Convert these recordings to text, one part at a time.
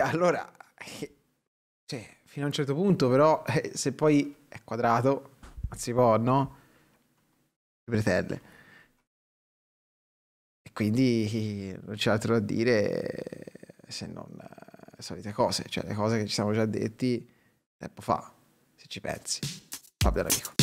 allora, eh, cioè, fino a un certo punto, però, eh, se poi è quadrato, non si può, no? Bretelle. E quindi eh, non c'è altro da dire se non le solite cose, cioè le cose che ci siamo già detti tempo fa, se ci pensi. Fabio D'Amico.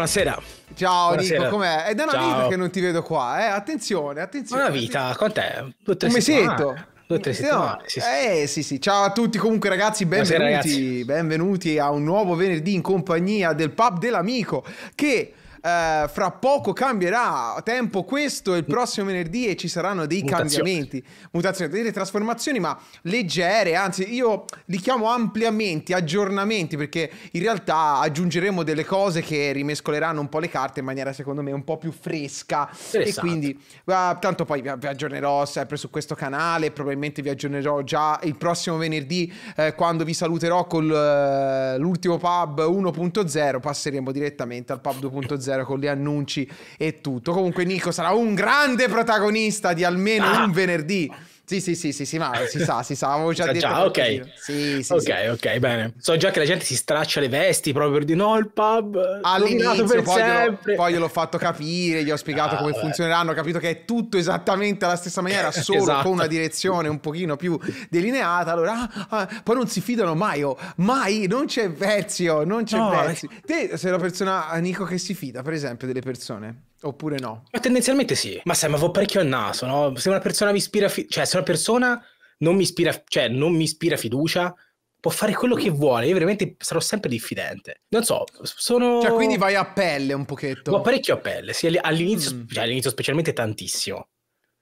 buonasera. Ciao buonasera. Nico, com'è? È da una Ciao. vita che non ti vedo qua, eh? Attenzione, attenzione. Una vita, con te. Tutte Come sento? Tutte settimane, sì, sì. Eh, sì, sì. Ciao a tutti comunque ragazzi, benvenuti, ragazzi. benvenuti a un nuovo venerdì in compagnia del pub dell'amico che eh, fra poco cambierà tempo questo e il prossimo venerdì e ci saranno dei mutazioni. cambiamenti, mutazioni, delle trasformazioni, ma leggere, anzi io li chiamo ampliamenti, aggiornamenti, perché in realtà aggiungeremo delle cose che rimescoleranno un po' le carte in maniera secondo me un po' più fresca. E quindi, uh, tanto poi vi, aggiornerò sempre su questo canale, probabilmente vi aggiornerò già il prossimo venerdì eh, quando vi saluterò con eh, l'ultimo pub 1.0, passeremo direttamente al pub 2.0 zero con gli annunci e tutto. Comunque Nico sarà un grande protagonista di almeno ah. un venerdì. Sì, sì, sì, sì, sì, ma si sa, si sa, avevo già detto. Già, ok. Sì, sì, ok, sì. ok, bene. So già che la gente si straccia le vesti proprio per dire no, il pub eh, all'inizio, per poi, glielo, poi gliel'ho fatto capire, gli ho spiegato ah, come beh. funzioneranno, ho capito che è tutto esattamente alla stessa maniera, solo esatto. con una direzione un pochino più delineata, allora ah, ah, poi non si fidano mai, oh, mai, non c'è vezio, non c'è no, vezio. Te sei la persona, Nico, che si fida, per esempio, delle persone? Oppure no? Ma tendenzialmente sì. Ma sai, ma vo parecchio al naso, no? Se una persona mi ispira, fi- cioè se una persona non mi ispira, cioè non mi ispira fiducia, può fare quello che vuole. Io veramente sarò sempre diffidente. Non so, sono. Cioè, quindi vai a pelle un pochetto. Ma parecchio a pelle, sì, all'inizio, mm. cioè, all'inizio specialmente tantissimo.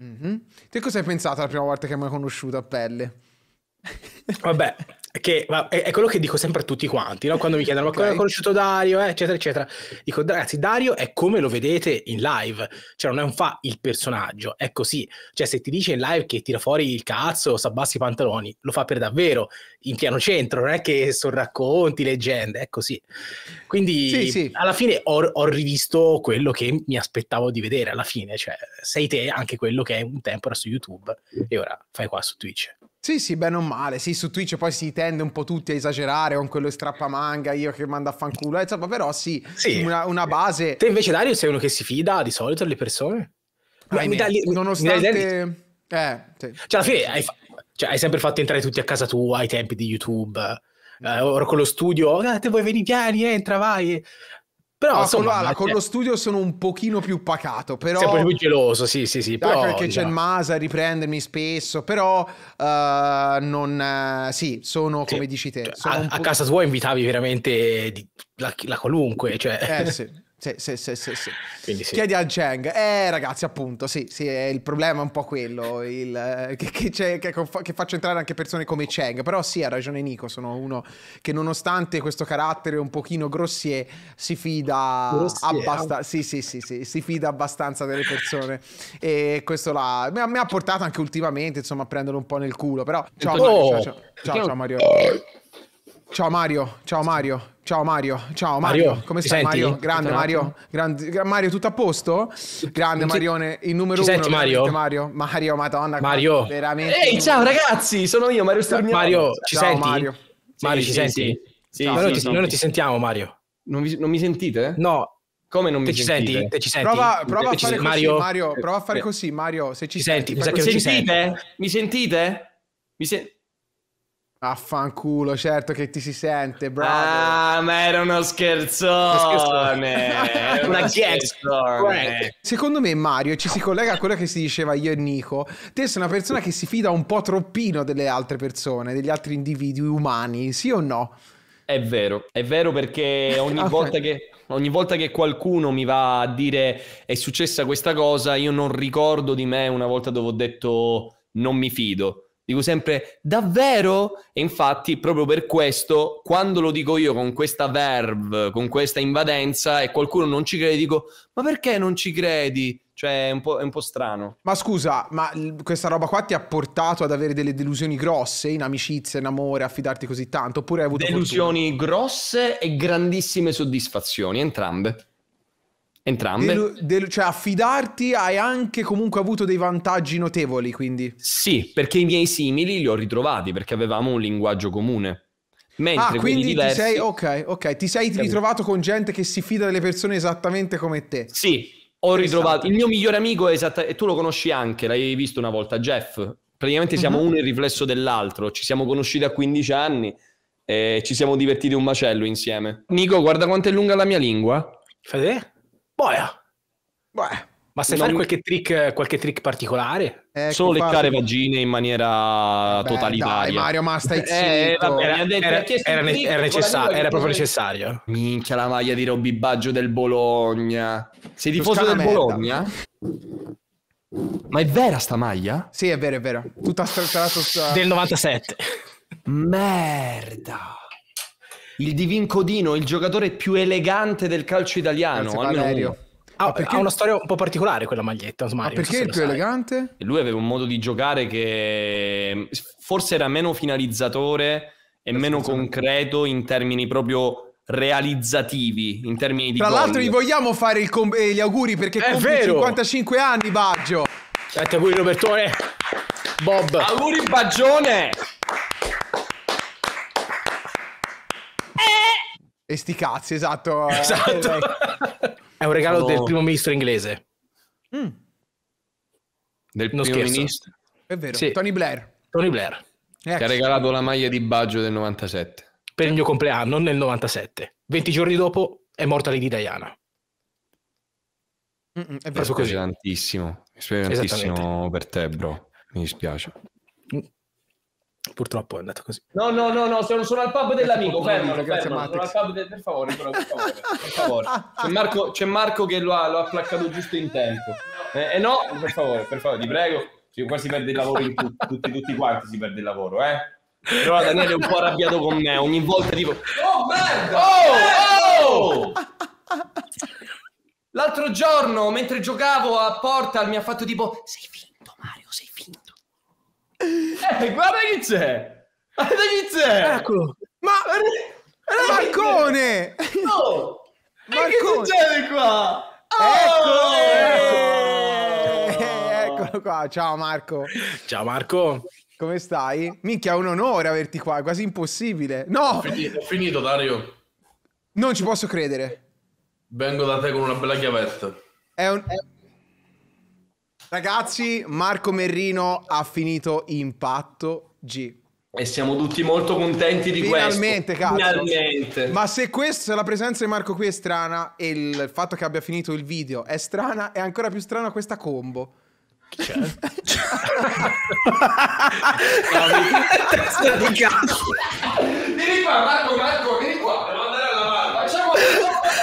Mm-hmm. Te cosa hai pensato la prima volta che mi hai conosciuto a pelle? Vabbè, che è, quello che dico sempre a tutti quanti, no? quando mi chiedono ma okay. come ho conosciuto Dario, eh, eccetera, eccetera. Dico, ragazzi, Dario è come lo vedete in live, cioè non è un fa il personaggio, è così. Cioè se ti dice in live che tira fuori il cazzo, sabassi i pantaloni, lo fa per davvero in piano centro, non è che sono racconti, leggende, è così. Quindi sì, sì. alla fine ho, ho, rivisto quello che mi aspettavo di vedere alla fine, cioè sei te anche quello che un tempo era su YouTube e ora fai qua su Twitch. Sì, sì, bene o male. Sì, su Twitch poi si tende un po' tutti a esagerare con quello strappamanga, io che mando a fanculo, eh, insomma, però sì, sì. Una, una, base... Te invece Dario sei uno che si fida di solito delle persone? Beh, mi dà, nonostante... Mi dà eh, sì. Cioè, alla fine hai, cioè, hai sempre fatto entrare tutti a casa tua ai tempi di YouTube. Mm. Eh, ora con lo studio, ah, te vuoi venire, vieni, entra, vai. Però no, insomma, con, la, eh, con lo studio sono un pochino più pacato, però... Sempre più geloso, sì, sì, sì. Però, perché no. c'è il Masa a riprendermi spesso, però uh, non... Uh, sì, sono come dici te. Cioè, a, po- a, casa tua invitavi veramente di, la, la qualunque, cioè... Eh sì. Sì, sì, sì, sì, sì. Quindi sì. Chiedi a Cheng. Eh, ragazzi, appunto, sì, sì, il problema è un po' quello, il, eh, che, che, che, che, faccio entrare anche persone come Cheng. Però sì, ha ragione Nico, sono uno che nonostante questo carattere un pochino grossier, si fida, abbast- sì, sì, sì, si fida abbastanza delle persone. e questo là, mi, ha, mi ha portato anche ultimamente, insomma, a prenderlo un po' nel culo. Però, ciao, oh. Mario, ciao, ciao, ciao, ciao Mario. Ciao Mario, ciao Mario, ciao Mario, ciao Mario, Mario come stai senti? Mario? Grande Mario, grande, gran, Mario tutto a posto? Grande ci, Marione, il numero uno. Senti, Mario? Mario? Mario, madonna. Mario. Veramente. Ehi, ciao ragazzi, sono io Mario Stormiano. Mario, ci ciao, senti? Mario, sì, Mario ci sì, senti? Sì, ciao, noi, ti, noi non ti sentiamo Mario. Non, vi, non mi sentite? No, come non mi ci senti? Te ci senti? Prova, prova a fare così, Mario. Mario. Prova a fare così, Mario. Se ci, ci senti, mi sentite? Mi sentite? Mi sentite? Affanculo, certo che ti si sente, bravo. Ah, ma era uno scherzone. era una scherzone. Secondo me, Mario, ci si collega a quello che si diceva io e Nico. Te sei una persona che si fida un po' troppino delle altre persone, degli altri individui umani, sì o no? È vero, è vero perché ogni okay. volta che ogni volta che qualcuno mi va a dire è successa questa cosa, io non ricordo di me una volta dove ho detto non mi fido Dico sempre davvero? E infatti, proprio per questo, quando lo dico io con questa verve, con questa invadenza, e qualcuno non ci crede, dico: Ma perché non ci credi? Cioè, è un, è un, po', strano. Ma scusa, ma questa roba qua ti ha portato ad avere delle delusioni grosse in amicizia, in amore, affidarti così tanto? Oppure hai avuto. Delusioni fortuna? grosse e grandissime soddisfazioni, entrambe. Entrambe. Delu- del- cioè, affidarti hai anche comunque avuto dei vantaggi notevoli, quindi. Sì, perché i miei simili li ho ritrovati perché avevamo un linguaggio comune. Mentre ah, quindi diversi... ti sei, ok, ok, ti sei ritrovato con gente che si fida delle persone esattamente come te. Sì, ho ritrovato il mio migliore amico, è esattamente, e tu lo conosci anche, l'hai visto una volta, Jeff. Praticamente siamo mm-hmm. uno il riflesso dell'altro, ci siamo conosciuti a 15 anni e ci siamo divertiti un macello insieme. Nico, guarda quanto è lunga la mia lingua. Fede? Boia. Boia. Ma sai non... fare qualche trick, qualche trick particolare? Ecco Solo leccare qua... vagine in maniera eh Beh, totalitaria. Dai, Mario, ma stai zitto. Eh, vabbè, era, detto, era, era, ne- era, necessa- era proprio necessario. Minchia la maglia di Robby Baggio del Bologna. Sei tifoso del merda. Bologna? Ma è vera sta maglia? Sì, è vero, è vero. Tutta sta, Del 97. Merda il Divin Codino, il giocatore più elegante del calcio italiano. Grazie, Valerio. Uno. Ah, ah, perché... Ha una storia un po' particolare quella maglietta. Mario, ah, perché so il più sai. elegante? Lui aveva un modo di giocare che forse era meno finalizzatore e la meno concreto in termini proprio realizzativi in termini di Tra gol. l'altro gli vogliamo fare com- eh, gli auguri perché È compie vero. 55 anni Baggio. Tanti auguri Robertone. Bob. Auguri Baggione. E sti cazzi, esatto. esatto. Cioè, è un regalo Sono... del boh. primo ministro inglese. Mm. Del non primo scherzo. ministro? È vero, sì. Tony Blair. Tony Blair. Che ha regalato la maglia di Baggio del 97. Per il mio compleanno nel 97. 20 giorni dopo è morta Lady Diana. Mm, mm è vero. Così. tantissimo. Mi spiace tantissimo per te, bro. Mi dispiace. Mm. Purtroppo è andata così. No, no, no, no sono, sono, al pub dell'amico. Fermo, grazie fermo, sono al pub del... Per favore, però, per favore. Per favore. C'è, Marco, c'è, Marco, che lo ha, lo ha placcato giusto in tempo. Eh, eh, no, per favore, per favore, ti prego. Cioè, qua si perde il lavoro in tutti, tutti, tutti quanti si perde il lavoro, eh. Però Daniele è un po' arrabbiato con me, ogni volta tipo... Oh, merda! Oh! oh! oh! oh! L'altro giorno, mentre giocavo a Portal, mi ha fatto tipo... Sei finito eh, guarda chi c'è! Guarda chi c'è! Eccolo! Ma... Marcone! Oh! Marcone! Che succede qua? Oh! Ecco! Eccolo. Eh, eccolo qua, ciao Marco! Ciao Marco! Come stai? Minchia, è un onore averti qua, è quasi impossibile. No! Ho finito, ho finito Dario. Non ci posso credere. Vengo da te con una bella chiavetta. È un... È Ragazzi, Marco Merrino ha finito Impatto G. E siamo tutti molto contenti di Finalmente, questo. Cazzo. Finalmente, Ma se, questo, la presenza di Marco qui è strana e il fatto che abbia finito il video è strana, è ancora più strana questa combo. C'è? Certo. Cioè. Vieni qua, Marco, Marco,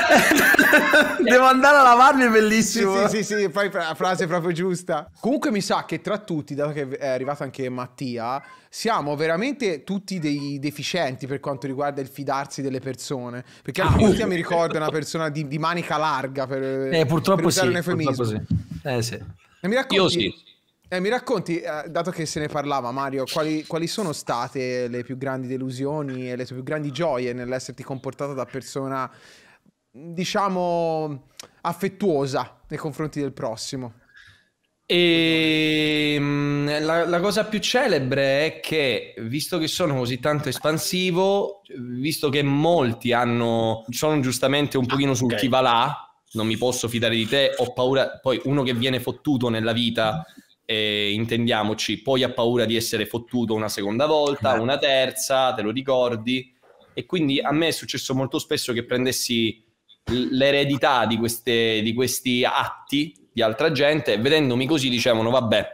Devo andare a lavarmi, bellissimo. Sì, sì, sì, poi la frase proprio giusta. Comunque mi sa che tra tutti, dato che è arrivato anche Mattia, siamo veramente tutti dei deficienti per quanto riguarda il fidarsi delle persone. Perché ah, uh. Mattia mi ricorda una persona di, di manica larga per, eh, purtroppo per usare sì, un eufemismo. Sì. Eh, sì. E mi racconti, Io sì. Eh, mi racconti, eh, dato che se ne parlava Mario, quali, quali, sono state le più grandi delusioni e le tue più grandi gioie nell'esserti comportato da persona diciamo, affettuosa nei confronti del prossimo. E ehm, la, la, cosa più celebre è che, visto che sono così tanto espansivo, visto che molti hanno, sono giustamente un pochino ah, sul okay. chi va là, non mi posso fidare di te, ho paura, poi uno che viene fottuto nella vita, eh, intendiamoci, poi ha paura di essere fottuto una seconda volta, eh. una terza, te lo ricordi, e quindi a me è successo molto spesso che prendessi l'eredità di, queste, di questi atti di altra gente, vedendomi così dicevano vabbè,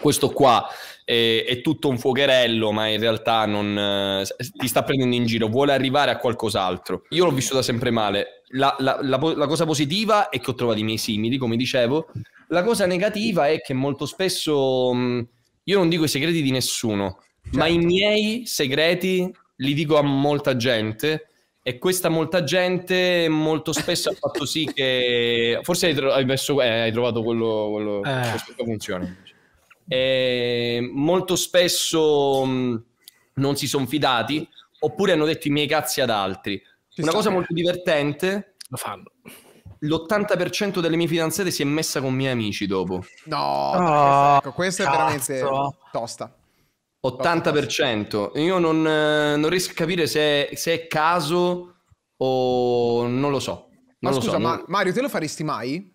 questo qua è, è, tutto un fuocherello, ma in realtà non, eh, ti sta prendendo in giro, vuole arrivare a qualcos'altro. Io l'ho da sempre male. La, la, la, la, cosa positiva è che ho trovato i miei simili, come dicevo. La cosa negativa è che molto spesso mm, io non dico i segreti di nessuno, certo. ma i miei segreti li dico a molta gente e questa molta gente molto spesso ha fatto sì che... Forse hai, tro- hai, messo, eh, hai trovato quello, quello eh. che funziona. E molto spesso mh, mm, non si sono fidati oppure hanno detto i miei cazzi ad altri. Ci Una cosa bene. molto divertente... Lo fanno l'80% delle mie fidanzate si è messa con i miei amici dopo. No, oh, ecco, questo cazzo. è veramente tosta. 80%. Io non, eh, non riesco a capire se è, se è, caso o non lo so. Non ma scusa, so, ma non... Mario, te lo faresti mai?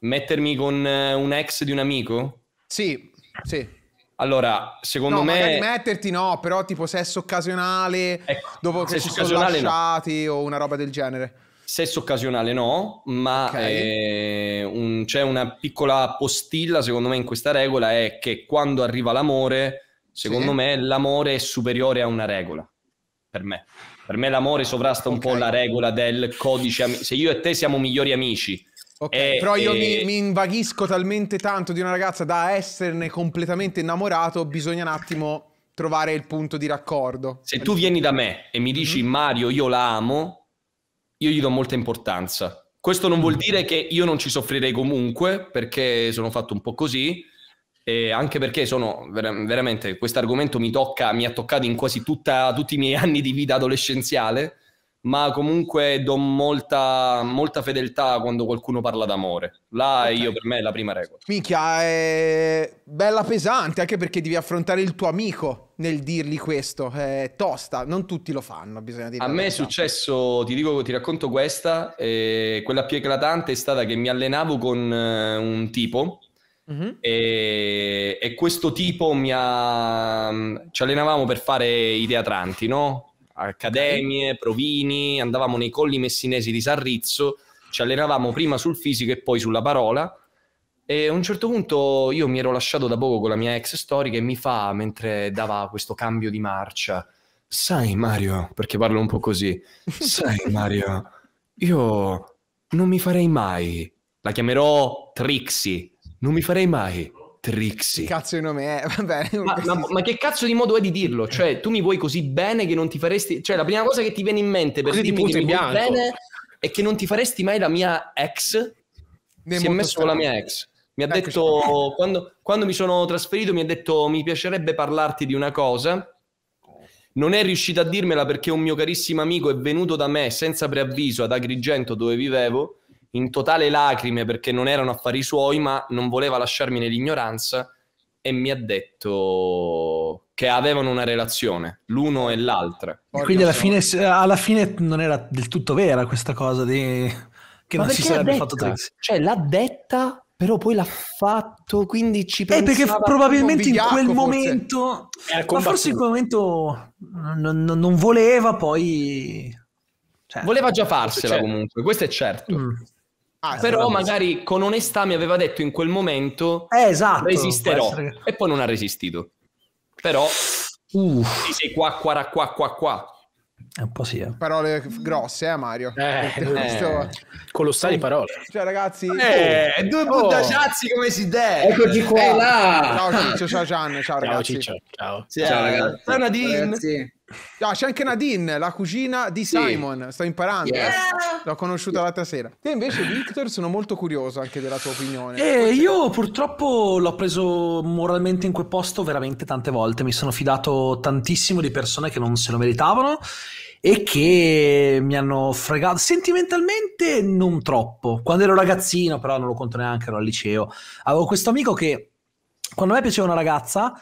Mettermi con eh, un ex di un amico? Sì, sì. Allora, secondo no, me... Magari metterti no, però tipo sesso occasionale, ecco, dopo che si sono lasciati no. o una roba del genere. Sesso occasionale no, ma okay. Eh, un, c'è una piccola postilla secondo me in questa regola è che quando arriva l'amore Secondo sì. me l'amore è superiore a una regola, per me. Per me l'amore sovrasta un po' la regola del codice amico. Se io e te siamo migliori amici, Ok, e, eh, però io e... mi, eh, mi, invaghisco talmente tanto di una ragazza da esserne completamente innamorato, bisogna un attimo trovare il punto di raccordo. Se tu vieni da me e mi dici mm-hmm. Mario, io la amo, io gli do molta importanza. Questo non vuol mm. dire che io non ci soffrirei comunque, perché sono fatto un po' così, eh, anche perché sono ver- veramente questo argomento mi tocca, mi ha toccato in quasi tutta, tutti i miei anni di vita adolescenziale, ma comunque do molta, molta fedeltà quando qualcuno parla d'amore. Là okay. io per me è la prima regola. Minchia, è bella pesante anche perché devi affrontare il tuo amico nel dirgli questo, è tosta, non tutti lo fanno, bisogna dire. A me è successo, ti dico, ti racconto questa, eh, quella più eclatante è stata che mi allenavo con eh, un tipo Mm-hmm. E, e, questo tipo mi ha... Mm, ci allenavamo per fare i teatranti, no? Accademie, provini, andavamo nei colli messinesi di Sarrizzo, ci allenavamo prima sul fisico e poi sulla parola. E a un certo punto io mi ero lasciato da poco con la mia ex storica e mi fa, mentre dava questo cambio di marcia, sai Mario, perché parlo un po' così, sai Mario, io non mi farei mai, la chiamerò Trixie non mi farei mai Trixie. Cazzo di nome è, va bene. Ma, ma, ma, che cazzo di modo è di dirlo? Cioè, tu mi vuoi così bene che non ti faresti... Cioè, la prima cosa che ti viene in mente per così dirmi che mi vuoi bene è che non ti faresti mai la mia ex. Ne si è messo con la mia ex. Mi ha ecco, detto, quando, quando mi sono trasferito, mi ha detto mi piacerebbe parlarti di una cosa. Non è riuscita a dirmela perché un mio carissimo amico è venuto da me senza preavviso ad Agrigento dove vivevo in totale lacrime perché non erano affari suoi, ma non voleva lasciarmi nell'ignoranza e mi ha detto che avevano una relazione, l'uno e l'altra. E Quindi alla fine, alla fine, non era del tutto vera questa cosa di... che ma non si sarebbe fatto Trixie. Cioè l'ha detta però poi l'ha fatto, quindi ci pensava... Eh, perché probabilmente in quel forse. momento... Ma forse in quel momento non, non voleva, poi... Cioè, voleva già farsela comunque, questo è certo. Mm. Ah, però magari con onestà mi aveva detto in quel momento eh, esatto, resisterò essere... e poi non ha resistito. Però uh. sei qua, qua, qua, qua, qua. È un po' sì. Eh. Parole grosse, eh, Mario? Eh, eh. Colossali eh. parole. Cioè, ragazzi, eh, due buttaciazzi oh. come si deve. Eccoci qua. Eh, là. Ciao, Ciccio, ciao, Gian. Ciao, ciao ragazzi. Ciccio, ciao. Sì, eh, ciao, ragazzi. ragazzi. Ah, c'è anche Nadine, la cugina di Simon. Sì. Sto imparando. Yes. L'ho conosciuta l'altra sera. Te invece, Victor, sono molto curioso anche della tua opinione. Eh, io purtroppo l'ho preso moralmente in quel posto veramente tante volte. Mi sono fidato tantissimo di persone che non se lo meritavano e che mi hanno fregato sentimentalmente non troppo. Quando ero ragazzino, però non lo conto neanche, ero al liceo. Avevo questo amico che quando a me piaceva una ragazza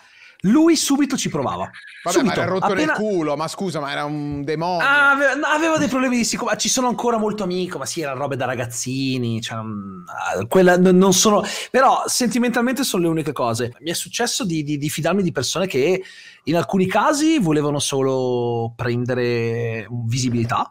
lui subito ci provava. Vabbè, subito, ma era rotto appena... nel culo, ma scusa, ma era un demonio. Ah, aveva, aveva, dei problemi di sicurezza, ci sono ancora molto amico, ma sì, era robe da ragazzini, cioè, mm, ah, quella, non sono... Però sentimentalmente sono le uniche cose. Mi è successo di, di, di fidarmi di persone che in alcuni casi volevano solo prendere mm, visibilità,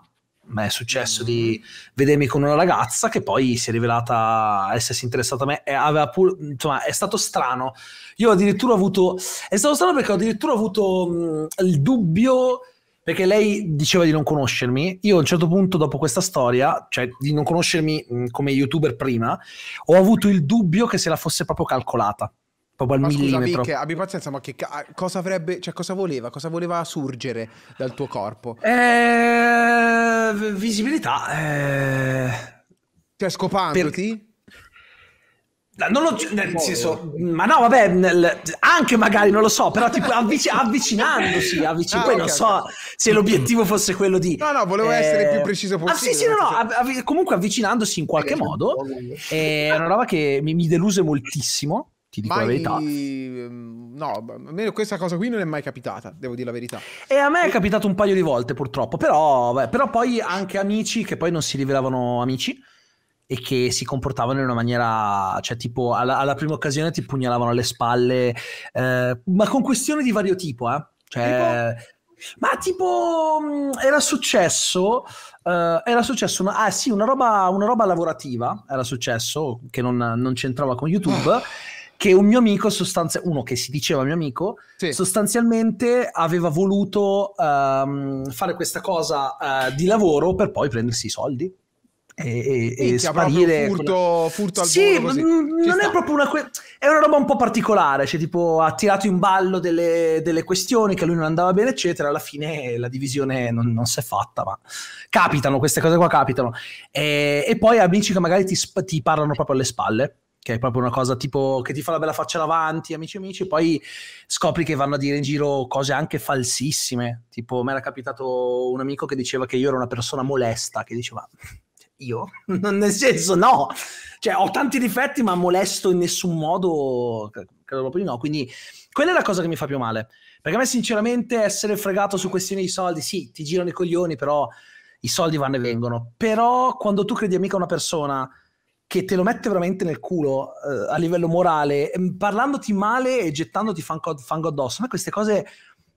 è successo mm. di vedermi con una ragazza che poi si è rivelata essersi interessata a me e aveva pur, insomma è stato strano io addirittura ho avuto è stato strano perché ho addirittura avuto mh, mm, il dubbio perché lei diceva di non conoscermi io a un certo punto dopo questa storia cioè di non conoscermi mh, mm, come youtuber prima ho avuto il dubbio che se la fosse proprio calcolata Proprio al ma millimetro. Scusami, che, abbi pazienza, ma che ca- cosa avrebbe, cioè cosa voleva, cosa voleva surgere dal tuo corpo? Eh, visibilità. Eh... Cioè scopandoti? Per... Non lo, nel senso, ma no, vabbè, nel, anche magari non lo so, però tipo avvic- avvicinandosi, avvicin- ah, poi okay, non so okay. se l'obiettivo fosse quello di... No, no, volevo eh, essere più preciso possibile. Ah, sì, sì, no, no, av- comunque avvicinandosi in qualche eh, modo, è una roba che mi, mi deluse moltissimo ti dico mai... la verità. Ehm, no, almeno questa cosa qui non è mai capitata, devo dire la verità. E a me è capitato un paio di volte purtroppo, però, beh, però poi anche amici che poi non si rivelavano amici e che si comportavano in una maniera, cioè tipo alla, alla prima occasione ti pugnalavano alle spalle, eh, ma con questioni di vario tipo, eh. Cioè, tipo? Ma tipo mm, era successo, uh, era successo una, ah sì, una roba, una roba lavorativa, era successo, che non, non c'entrava con YouTube. Ah che un mio amico, sostanzi- uno che si diceva mio amico, sì. sostanzialmente aveva voluto um, fare questa cosa uh, di lavoro per poi prendersi i soldi. E, e, e sparire furto, furto al sì, volo, non sta. è proprio una que- è una roba un po' particolare cioè tipo ha tirato in ballo delle, delle questioni che a lui non andava bene eccetera alla fine la divisione non, non si è fatta ma capitano queste cose qua capitano e, e poi amici che magari ti, ti parlano proprio alle spalle che è proprio una cosa tipo che ti fa la bella faccia davanti, amici amici, poi scopri che vanno a dire in giro cose anche falsissime, tipo mi era capitato un amico che diceva che io ero una persona molesta, che diceva cioè, io, nel senso no, cioè ho tanti difetti ma molesto in nessun modo, credo proprio di no, quindi quella è la cosa che mi fa più male, perché a me sinceramente essere fregato su questioni di soldi, sì, ti girano i coglioni, però i soldi vanno e vengono, però quando tu credi amica a una persona che te lo mette veramente nel culo eh, a livello morale, parlandoti male e gettandoti fango, fango addosso. A me queste cose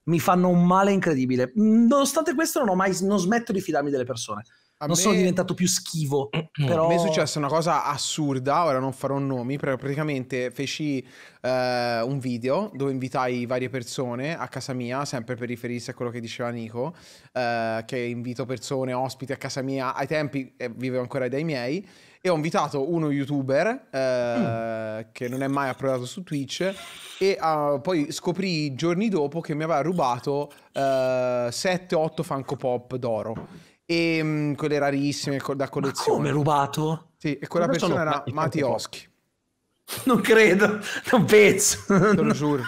mi fanno un male incredibile. Nonostante questo, non, mai, non smetto di fidarmi delle persone. A non me... sono diventato più schivo. però... A me è successa una cosa assurda, ora non farò nomi, però praticamente feci eh, un video dove invitai varie persone a casa mia, sempre per riferirsi a quello che diceva Nico, eh, che invito persone, ospiti a casa mia, ai tempi eh, vivevo ancora dai miei, e ho invitato uno youtuber eh, mm. che non è mai approdato su Twitch e uh, poi scoprì giorni dopo che mi aveva rubato uh, eh, 7-8 Funko Pop d'oro e um, quelle rarissime da collezione. Ma come rubato? Sì, e quella Adesso persona era Mati Mattioschi. Non credo, non penso. Te lo giuro.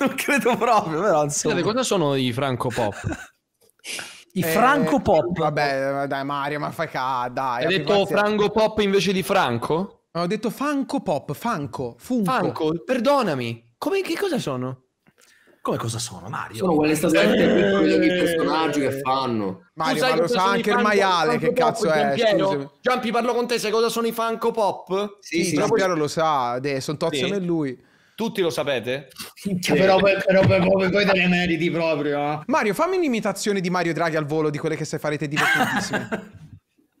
non credo proprio, però insomma. Guardate, cosa sono i Franco Pop? I eh, Franco eh, Pop. Vabbè, eh, dai Mario, ma fai ca, dai. Hai detto Franco Pop invece di Franco? No, ho detto Franco Pop, Franco, Funko. Franco, perdonami. Come, che cosa sono? Come cosa sono, Mario? Sono quelle statuette eh, i personaggi che fanno. Mario, ma lo sa anche il maiale, che cazzo è? Giampi, parlo con te, sai cosa sono i Franco Pop? Sì, sì, sì, sì lo sa, De, sono tozzo sì. lui. Tutti lo sapete? Minchia, però, però, però poi te ne meriti proprio. Mario, fammi un'imitazione di Mario Draghi al volo di quelle che se farete divertentissime.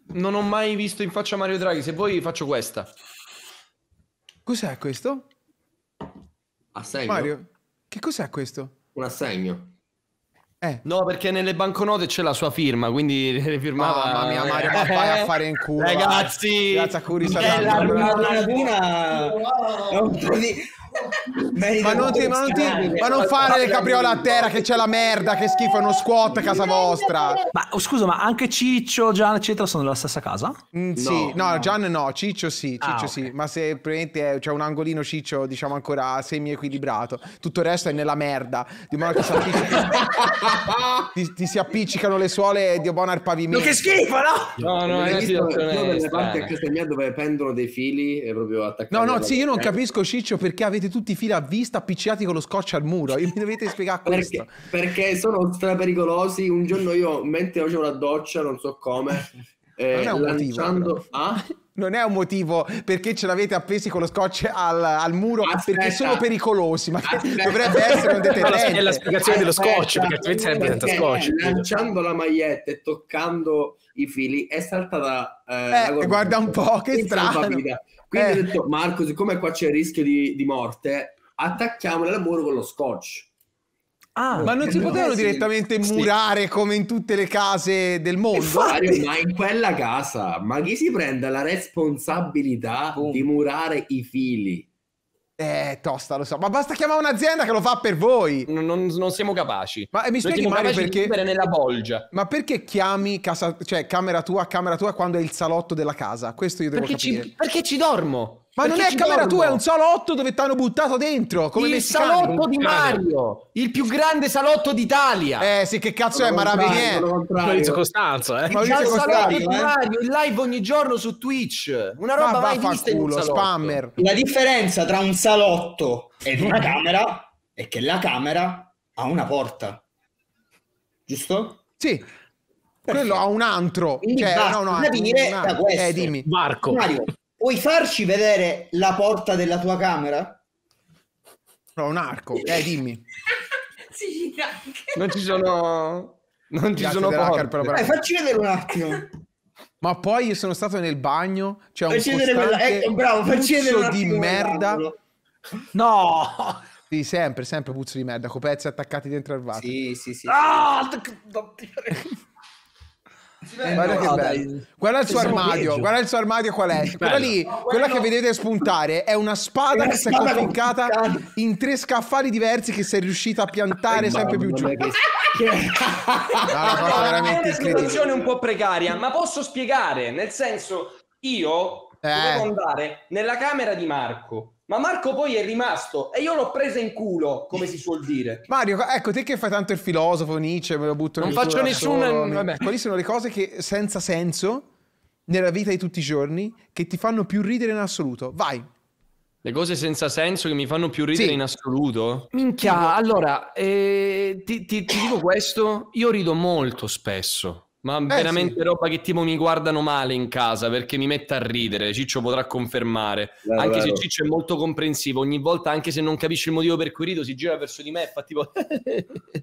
non ho mai visto in faccia Mario Draghi, se vuoi faccio questa. Cos'è questo? Assegno. Mario, che cos'è questo? Un assegno. Eh. No, perché nelle banconote c'è la sua firma, quindi le firmava. Oh, mamma mia, Mario, ma vai a fare in culo. Ragazzi, grazie a Curi. È la, la, la, la, la, la, ma non, ti, ma, non ti, ma non fare le capriole a terra che c'è la merda, che schifo, è uno squat a casa vostra. Ma oh, scusa, ma anche Ciccio, Gian, eccetera, sono della stessa casa? Mm, sì, no, no, Gian no, Ciccio sì, ah, Ciccio ah, sì, okay. ma se praticamente eh, c'è cioè, un angolino Ciccio, diciamo ancora semi-equilibrato, tutto il resto è nella merda. Di modo che ti, ti, si appiccicano le suole di buona al pavimento. che schifo, no? No, no, è una situazione. Io eh, eh. a casa mia dove pendono dei fili e proprio attaccano. No, no, sì, io non capisco Ciccio perché avete siete tutti fila a vista appicciati con lo scotch al muro e mi dovete spiegare questo. Perché, perché sono strappericolosi. Un giorno io, mentre facevo la doccia, non so come, eh, non lanciando... Motivo, ah? Non è un motivo perché ce l'avete appesi con lo scotch al, al muro Aspetta. perché sono pericolosi, ma dovrebbe essere un deterrente. È la spiegazione dello scotch, perché altrimenti sarebbe senza scotch. Lanciando la maglietta e toccando i fili è saltata eh, eh, guarda un po' che strano quindi eh. ho detto, Marco, siccome qua c'è il rischio di, di morte, attacchiamo il muro con lo scotch. Ah, ma non si potevano sì. direttamente murare come in tutte le case del mondo? Infatti. Ma in quella casa, ma chi si prende la responsabilità oh. di murare i fili? Eh, tosta, lo so. Ma basta chiamare un'azienda che lo fa per voi. Non, non, non siamo capaci. Ma eh, mi spieghi Mario perché... vivere nella bolgia. Ma perché chiami casa... cioè, camera tua, camera tua quando è il salotto della casa? Questo io devo perché capire. Ci... Perché ci dormo? Ma Perché non è camera tua, è un salotto dove ti hanno buttato dentro. Come il messicano. salotto di Mario, il più grande salotto d'Italia. Eh sì, che cazzo è Maravigné? Maurizio Costanzo, eh. Maurizio Costanzo, di Mario, in eh? live ogni giorno su Twitch. Una roba ma mai vista culo, spammer. La differenza tra un salotto ed una camera è che la camera ha una porta. Giusto? Sì. Quello ha un antro, Quindi cioè, basta, no, no, un, un, un, un, eh, dimmi. Marco. Mario, Puoi farci vedere la porta della tua camera? No, un arco. Eh, dimmi. sì, non ci sono... Non ci sono porte. Però, però. Eh, facci vedere un attimo. Ma poi io sono stato nel bagno, c'è cioè un costante quella... ecco, bravo, puzzo di merda. No! Sì, sempre, sempre puzzo di merda, copezzi attaccati dentro al vaso. Sì, sì, sì. Ah! guarda che ah, bello. Guarda il suo armadio, guarda il suo armadio qual è. Quella lì, quella che vedete spuntare è una spada che si è conficcata in tre scaffali diversi che sei riuscita a piantare sempre più giù. no, è una situazione un po' precaria, ma posso spiegare, nel senso io eh. dovevo andare nella camera di Marco ma Marco poi è rimasto e io l'ho presa in culo, come si suol dire. Mario, ecco, te che fai tanto il filosofo, Nietzsche, me lo butto Non faccio nessun... Vabbè, quali ecco, sono le cose che senza senso nella vita di tutti i giorni che ti fanno più ridere in assoluto? Vai. Le cose senza senso che mi fanno più ridere sì. in assoluto? Minchia, allora, eh, ti, ti, ti dico questo, io rido molto spesso ma eh, veramente sì. roba che tipo mi guardano male in casa perché mi mette a ridere. Ciccio potrà confermare. Eh, vero, anche vero. se Ciccio è molto comprensivo, ogni volta, anche se non capisce il motivo per cui rido, si gira verso di me e fa tipo.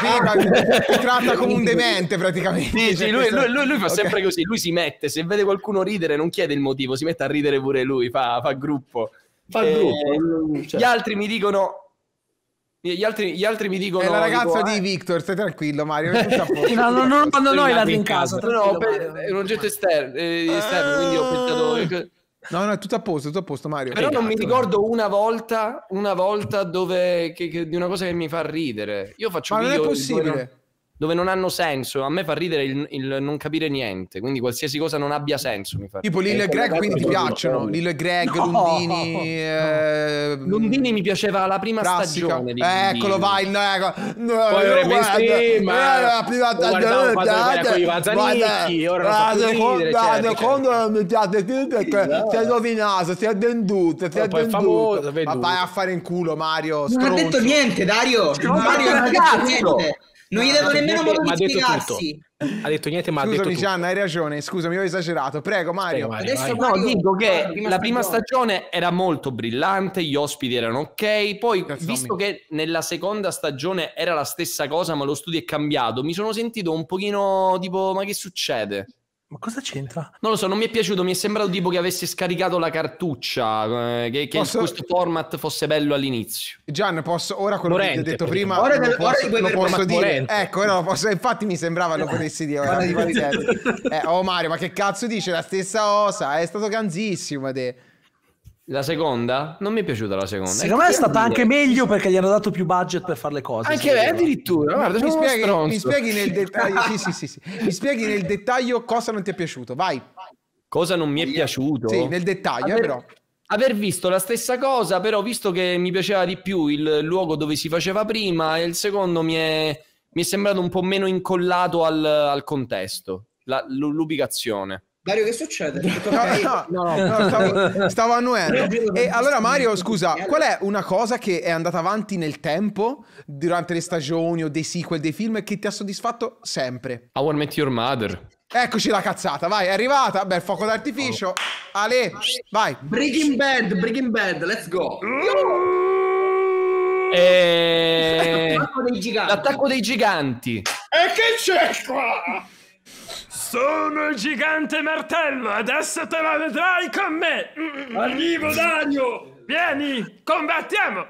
Si tratta come un demente praticamente. Sì, sì, lui, lui, lui, lui, fa okay. sempre così. Lui si mette, se vede qualcuno ridere, non chiede il motivo, si mette a ridere pure lui, fa, fa gruppo. Fa eh, gruppo. Cioè. Gli altri mi dicono gli altri, gli altri, mi dicono... È la ragazza dico, di eh, Victor, stai tranquillo Mario. no, no, no, no, noi la in casa. No, è un oggetto esterno, eh, esterno, quindi ho pensato... Ah. No, no, è tutto a posto, tutto a posto Mario. Però non mi ricordo una volta, una volta dove... Che, che, di una cosa che mi fa ridere. Io faccio... Ma non è possibile dove non hanno senso. A me fa ridere il, il non capire niente, quindi qualsiasi cosa non abbia senso mi fa. Tipo Lillo e Greg, eh, quindi eh, ti piacciono? Eh, Lillo e Greg, no! Lundini. No. Eh... Lundini mi piaceva la prima Classica. stagione. Di eccolo, vai. No, ecco. no, Poi ora è ma la prima stagione. Ora la seconda non mi piace più perché si è rovinato, si oh, è venduto, si è venduto. Ma vai a fare in culo, Mario. Non ha detto niente, Dario. Mario non ha detto niente. Non gli devo nemmeno modo di spiegarsi. Ha detto niente, ma Scusami, Gianna, hai ragione. Scusami, ho esagerato. Prego, Mario. Prego, Mario Adesso Mario, no, dico che prima la prima stagione. era molto brillante, gli ospiti erano ok. Poi, Cazzo visto che nella seconda stagione era la stessa cosa, ma lo studio è cambiato, mi sono sentito un pochino tipo, ma che succede? Ma cosa c'entra? Non lo so, non mi è piaciuto, mi è sembrato tipo che avesse scaricato la cartuccia, eh, che, che posso... questo format fosse bello all'inizio. Gian, posso, ora quello Morente, che ti ho detto prima ora lo posso, ora lo posso dire. Morente. Ecco, ora lo posso, infatti mi sembrava lo eh, potessi dire. Ora, eh, oh Mario, ma che cazzo dice? La stessa osa, è stato ganzissimo. De. La seconda? Non mi è piaciuta la seconda. Secondo me è stata anche meglio perché gli hanno dato più budget per fare le cose. Anche lei addirittura. Guarda, mi, spieghi, mi, spieghi, nel dettaglio. sì, sì, sì, sì, Mi spieghi nel dettaglio cosa non ti è piaciuto. Vai. Cosa non mi è piaciuto? Sì, nel dettaglio, eh, aver, però. Aver visto la stessa cosa, però visto che mi piaceva di più il luogo dove si faceva prima, e il secondo mi è, mi è sembrato un po' meno incollato al, al contesto, la, l'ubicazione. Mario, che succede? No, no, no, stavo, stavo annuendo. E allora, Mario, scusa, qual è una cosa che è andata avanti nel tempo, durante le stagioni o dei sequel, dei film, che ti ha soddisfatto sempre? I want Met Your Mother. Eccoci la cazzata, vai, è arrivata. Beh, fuoco d'artificio. Oh. Ale, vai. Breaking Bad, Breaking Bad, let's go. E... Eh, l'attacco dei giganti. L'attacco dei giganti. E che c'è qua? Sono il gigante martello, adesso te la vedrai con me! Arrivo Dario! Vieni, combattiamo!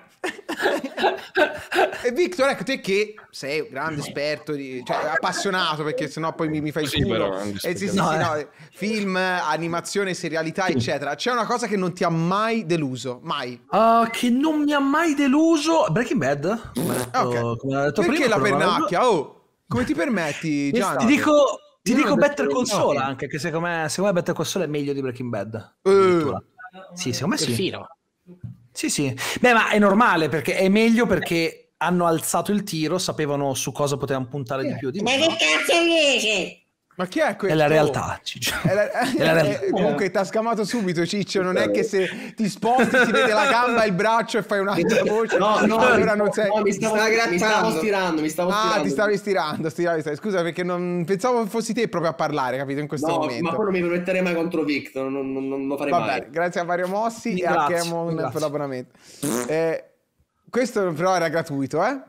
e Victor, ecco te che sei un grande esperto, di, cioè appassionato perché sennò poi mi, mi fai sì, però, eh, sì, sì, no, eh. no, film, animazione, serialità, eccetera. C'è una cosa che non ti ha mai deluso, mai. Uh, che non mi ha mai deluso Breaking Bad. Ah, detto, Perché prima, la pernacchia? Oh, come ti permetti, Gianni? Ti dico ti dico Better Console anche, che secondo me, secondo me Better Console è meglio di Breaking Bad. Uh, sì, eh, secondo me perfino. sì. Sì, sì. Beh, ma è normale perché è meglio perché hanno alzato il tiro, sapevano su cosa potevano puntare di eh, più. Di ma che cazzo dici? Ma chi è questo? È la realtà, Ciccio. È la, è la eh, realtà. comunque ti ha scamato subito, Ciccio. Non è che se ti sposti si vede la gamba, il braccio e fai un'altra voce. No, no, allora non sei. No, mi, stavo, mi, stavo, stirando, mi stavo ah, ti stavi stirando, stirando, stirando, Scusa, perché non pensavo fossi te proprio a parlare, capito? In questo no, momento. Ma poi non mi permetterei mai contro Victor. Non, non, non lo farei Vabbè, mai. Grazie a Mario Mossi mi e a Kemon per l'abbonamento. Eh, questo però era gratuito, eh?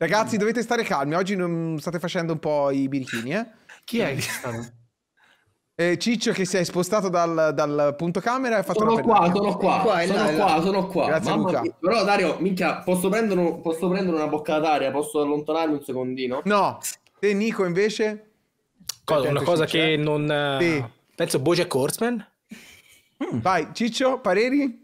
Ragazzi, dovete stare calmi. Oggi non state facendo un po' i birichini, eh? Chi è che sta? Eh, Ciccio che si è spostato dal, dal punto camera e ha fatto sono una qua, sono qua, qua sono là, qua, là. sono qua. Grazie Mamma Luca. Mia. Però Dario, minchia, posso prendere, posso prendere una boccata d'aria? Posso allontanarmi un secondino? No. E Nico invece? Cosa, una cosa che eh. non... Eh, sì. Penso Bojack Horseman. Mm. Vai, Ciccio, pareri?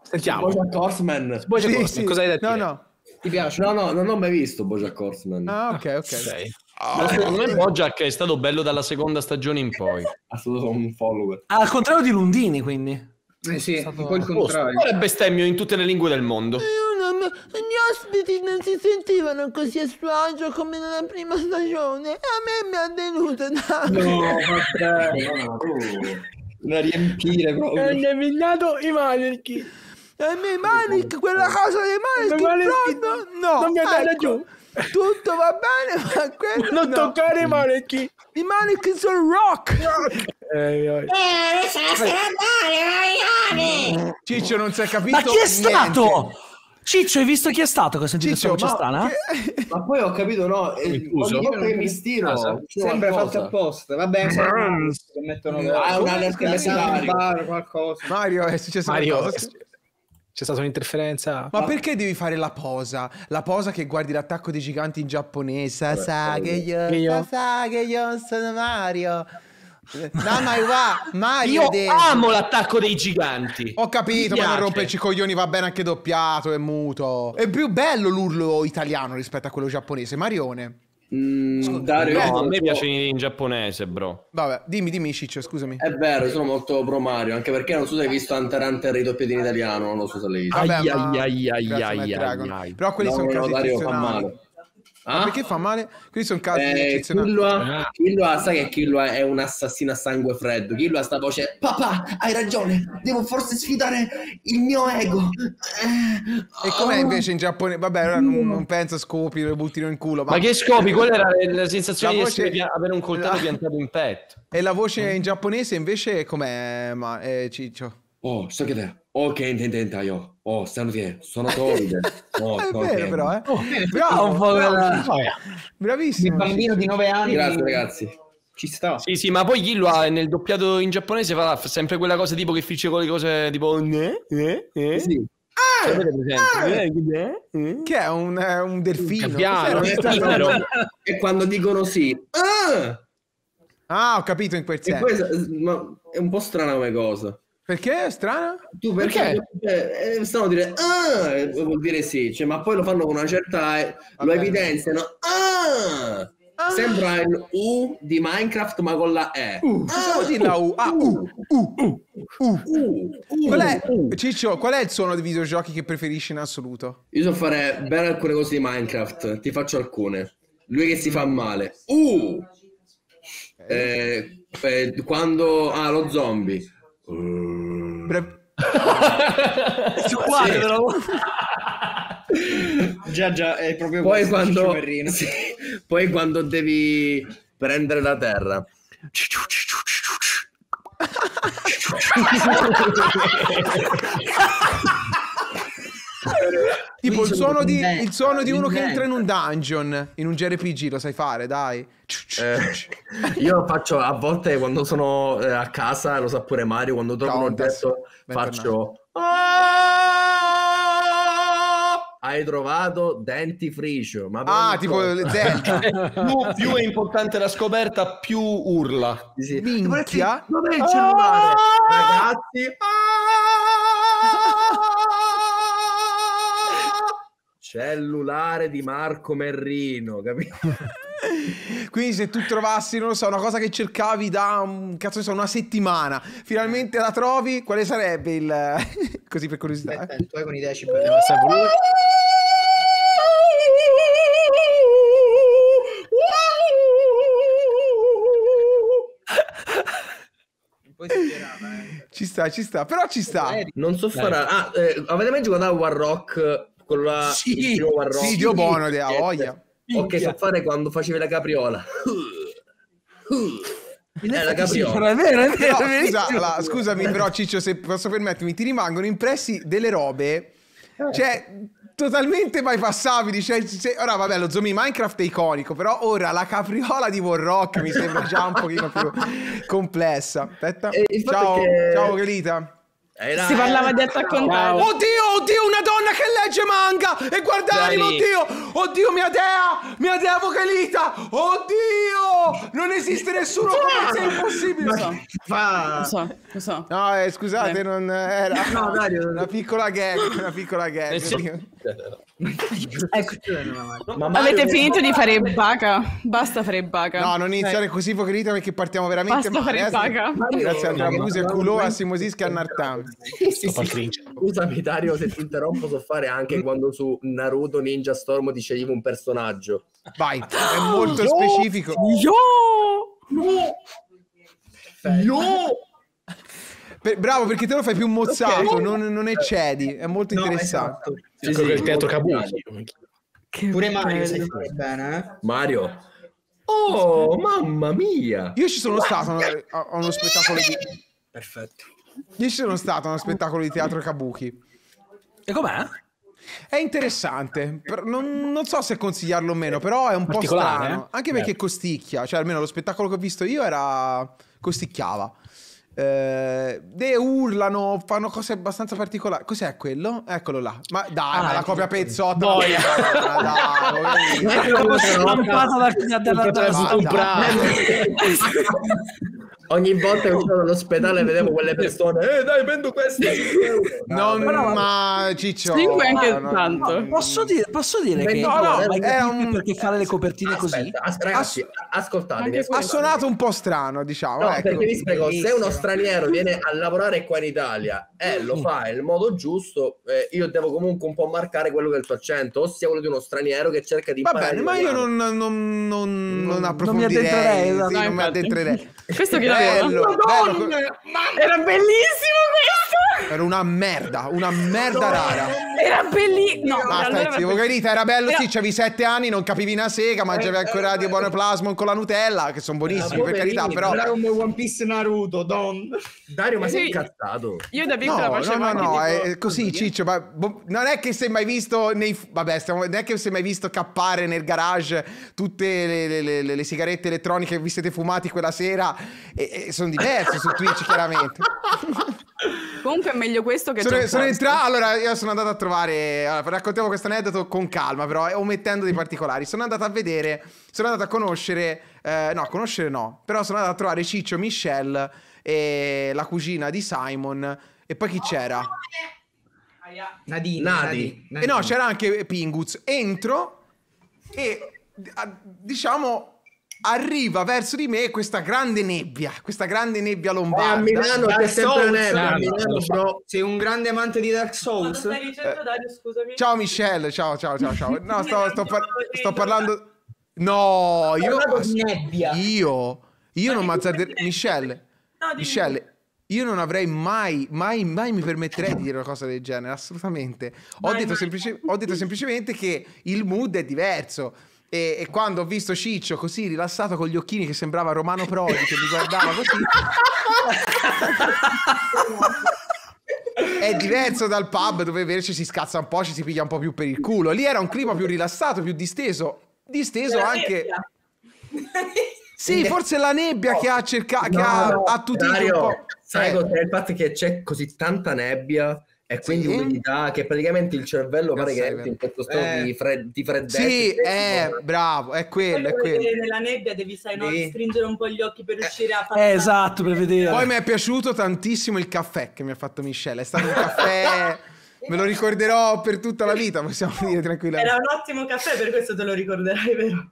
Sentiamo. Bojack Horseman. Bojack sì, Horseman, sì. cosa hai detto? No, no. Ti piace? No, no, non ho mai visto Bojack Horseman. Ah, ok, ok. Sei. Oh. Secondo me Bojack è stato bello dalla seconda stagione in poi. Ha stato un follower. Ah, al contrario di Lundini, quindi. Eh sì, stato... poi il contrario. Qual è bestemmio in tutte le lingue del mondo? Eh, gli ospiti non si sentivano così a suo agio come nella prima stagione. A me mi ha deluso. No, vabbè, no, no, no. Da riempire proprio. Ha indovinato i manici a me, Manic, quella cosa delle Manic, pronto. No, non mi andare ecco, giù. Tutto va bene, ma quello Non no. toccare i manichi. I manichi sono rock. rock. Eh, eh, eh. Ciccio non si è capito Ma chi è stato? Niente. Ciccio, hai visto chi è stato che ho sentito Ciccio, questa strana? ma poi ho capito, no, eh, io che mi stiro, ah, cioè, sembra fatto apposta. Vabbè, mettono ah, un alert che qualcosa. Mario, è successo Mario, qualcosa. È successo. C'è stata un'interferenza. Ma, Ma perché devi fare la posa? La posa che guardi l'attacco dei giganti in giapponese. io, Sageyo, io sono Mario. No, ma va, Mario. Io dentro. amo l'attacco dei giganti. Ho capito, ma non romperci i coglioni va bene anche doppiato e muto. È più bello l'urlo italiano rispetto a quello giapponese, Marione. Mm, Dario, no, molto... a me piace in, giapponese, bro. Vabbè, dimmi, dimmi, Ciccio, scusami. È vero, sono molto pro Mario, anche perché non so se hai visto Hunter Hunter ridoppiato in italiano, non lo so se l'hai visto. Vabbè, ai, ai, ai, ai, ai, ai, ai, ai. Però quelli no, sono no, casi Dario, fa male. Ah? Perché fa male? Qui sono casi eh, eccezionali. Killua, Killua, ah. sai che Killua è un assassino a sangue freddo. Killua sta voce, papà, hai ragione, devo forse sfidare il mio ego. Eh. e com'è oh. invece in Giappone? Vabbè, ora non, mm. non penso scopi, lo buttino in culo. Ma, ma che scopi? Quella era la sensazione la voce... di avere un coltello la... piantato in petto. E la voce mm. in giapponese invece com'è, ma, eh, Ciccio? おう、しとけて。OK oh, 点点だよ。おう、したのけ。その通りで。おう、è oh, oh, vero però, eh. Bravo, bravo. Bravissimo. Il bambino di 9 anni. Grazie ragazzi. Ci sta. Sì, sì, ma poi Gillo nel doppiato in giapponese fa sempre quella cosa tipo che finisce con le cose tipo... Eh, eh, eh, eh. Sì. Ah, ah, che è un, un delfino. Capiano, delfino. Eh, e quando dicono sì. Ah! ah, ho capito in quel senso. Questo, ma è un po' strana come cosa. Perché è strana? Tu perché? perché? Eh, cioè, stanno a dire ah, vuol dire sì, cioè, ma poi lo fanno con una certa eh, lo evidenziano. Ah! Ah. Sembra il U di Minecraft, ma con la E. Uh, ah, dire la U. Ah, U. U. U. U. U. Qual è, Ciccio, qual è il suono dei videogiochi che preferisci in assoluto? Io so fare bene alcune cose di Minecraft, ti faccio alcune. Lui che si fa male. U. Uh. Eh, eh, quando... Ah, lo zombie. Guardalo. già, già, è proprio poi quando, sì, poi quando devi prendere la terra. Tipo il suono, di, il suono, di, uno che entra in un dungeon, in un JRPG, lo sai fare, dai. Eh, io faccio a volte quando sono eh, a casa, lo sa pure Mario, quando trovo un oggetto faccio... Ah! Hai trovato dentifricio. Ma ah, tipo Zelda. più, più, è importante la scoperta, più urla. Sì, sì. Minchia. Dov'è il cellulare? Ah! Ragazzi. Ah! Cellulare di Marco Merrino, capito? Quindi se tu trovassi, non lo so, una cosa che cercavi da un, cazzo, so, una settimana, finalmente la trovi, quale sarebbe il... così per curiosità? Aspetta, tu hai con i decibel, ma sei voluto... Girava, eh. Ci sta, ci sta, però ci sta. Non so fare. Ah, eh, avete mai giocato a War Rock con la sì, il marrone, sì Dio buono della voglia o che sa fare quando facevi la capriola eh, È la vero, è vero, no, scusa, la, scusami, però, Ciccio, se posso permettermi, ti rimangono impressi delle robe. Eh. Cioè, totalmente mai passabili. Cioè, se, ora, vabbè, lo zombie Minecraft è iconico, però ora la capriola di Warrock mi sembra già un pochino più complessa. Aspetta, eh, ciao, che... ciao, Galita. Era, si parlava di attacco on wow. Oddio, oddio, una donna che legge manga e guarda Dai. oddio, oddio, mia dea, mia dea vocalita, oddio, non esiste nessuno come ah! sei impossibile. Lo so, so, lo so. No, eh, scusate, Beh. non era no, Dario, una piccola gag, una piccola gag. ecco. Ma Mario, avete finito di fare baga? Basta fare baga. No, non iniziare Dai. Ecco. così ipocrita perché partiamo veramente Basta fare eh, baga. Grazie a Dramuse, Culò, a Simosis e a Nartam. Scusami Dario se ti interrompo, so fare anche quando su Naruto Ninja Storm dicevi un personaggio. Vai, è ah, molto specifico. Yo! Yo! Per, bravo, perché te lo fai più mozzato, non, non eccedi, è molto interessante. Esatto sì, sì, il teatro Kabuki. Che Pure Mario sai fare bene, eh? Mario. Oh, mamma mia! Io ci sono stato a uno spettacolo di... Perfetto. Io ci sono stato a uno spettacolo di teatro Kabuki. E com'è? È interessante, non, non so se consigliarlo o meno, però è un po' strano, eh? anche perché eh. costicchia, cioè almeno lo spettacolo che ho visto io era... costicchiava. Eh, de urlano, fanno cose abbastanza particolari. Cos'è quello? Eccolo là. Ma dai, ah, ma la ecco. copia pezzotta. Boia. Dai, dai, dai. È stampata da della stampata ogni volta che sono dall'ospedale vedevo quelle persone eh dai vendo queste no, non, però, ma Ciccio 5 anche no, tanto no, posso dire, posso dire che no, no, è un... perché fare le copertine Aspetta, così ragazzi ascoltatemi ha suonato un po' strano diciamo no, ecco. perché vi spiego se uno straniero viene a lavorare qua in Italia e eh, lo fa nel modo giusto eh, io devo comunque un po' marcare quello che è il tuo accento ossia quello di uno straniero che cerca di va bene ma io non non, non, non, non approfondirei esatto. non mi addentrerei, sì, non mi addentrerei questo che bello, bello, bello. Era bellissimo questo! visto? Era una merda, una merda no, rara. Era bellissimo. No, ma allora stai allora... zitto, era bello, sì, c'avevi sette anni, non capivi una sega, mangiavi ancora di buono plasmon con la Nutella, che sono buonissimi, per carità, però... Era come One Piece Naruto, Don. Dario, ma sì. sei incazzato? Io da piccola no, facevo No, no, no, tipo... è così, eh. Ciccio, ma boh, non è che sei mai visto nei... Vabbè, stiamo... non è che sei mai visto cappare nel garage tutte le, le, le, le, le sigarette elettroniche che vi siete fumati quella sera e, e sono diverse su Twitch, chiaramente. Comunque è meglio questo che sono, sono entra- Allora, io sono andato a trovare. Allora, raccontiamo questo aneddoto con calma, però, eh, omettendo dei mm. particolari. Sono andato a vedere, sono andato a conoscere. Eh, no, conoscere no. Però sono andato a trovare Ciccio Michelle e la cugina di Simon. E poi chi oh, c'era? Eh. Nadine. Nadi. E eh no, c'era anche Pinguz. Entro e diciamo arriva verso di me questa grande nebbia, questa grande nebbia lombarda. Eh, a Milano c'è sempre nebbia, ah, Milano, Sei un grande amante di Dark Souls. Quando stai dicendo, eh, Dario, scusami. Ciao Michelle, ciao ciao ciao ciao. No, sto, sto, par- sto parlando No, io nebbia. Io io Ma non mi azzarderei Michelle. No, Michelle, io non avrei mai, mai, mai mi permetterei di dire una cosa del genere, assolutamente. Ho, mai, detto, mai. Semplice, ho detto semplicemente che il mood è diverso. E, e, quando ho visto Ciccio così rilassato con gli occhini che sembrava Romano Prodi che mi guardava così è diverso dal pub dove invece si scazza un po' ci si piglia un po' più per il culo lì era un clima più rilassato più disteso disteso anche sì forse la nebbia oh. che ha cercato no, che ha attutito Dario, sai eh. cos'è il fatto che c'è così tanta nebbia e quindi sì. umidità che praticamente il cervello pare che entri in questo stato eh. di, fred- di freddezza. Sì, è eh, bravo, è quello. Poi è quello. Nella nebbia devi sai, no? sì. stringere un po' gli occhi per eh, riuscire a fare. Eh, esatto, per vedere. Poi mi è piaciuto tantissimo il caffè che mi ha fatto Michelle. È stato un caffè. me lo ricorderò per tutta la vita, possiamo dire tranquillamente. Era un ottimo caffè, per questo te lo ricorderai, vero?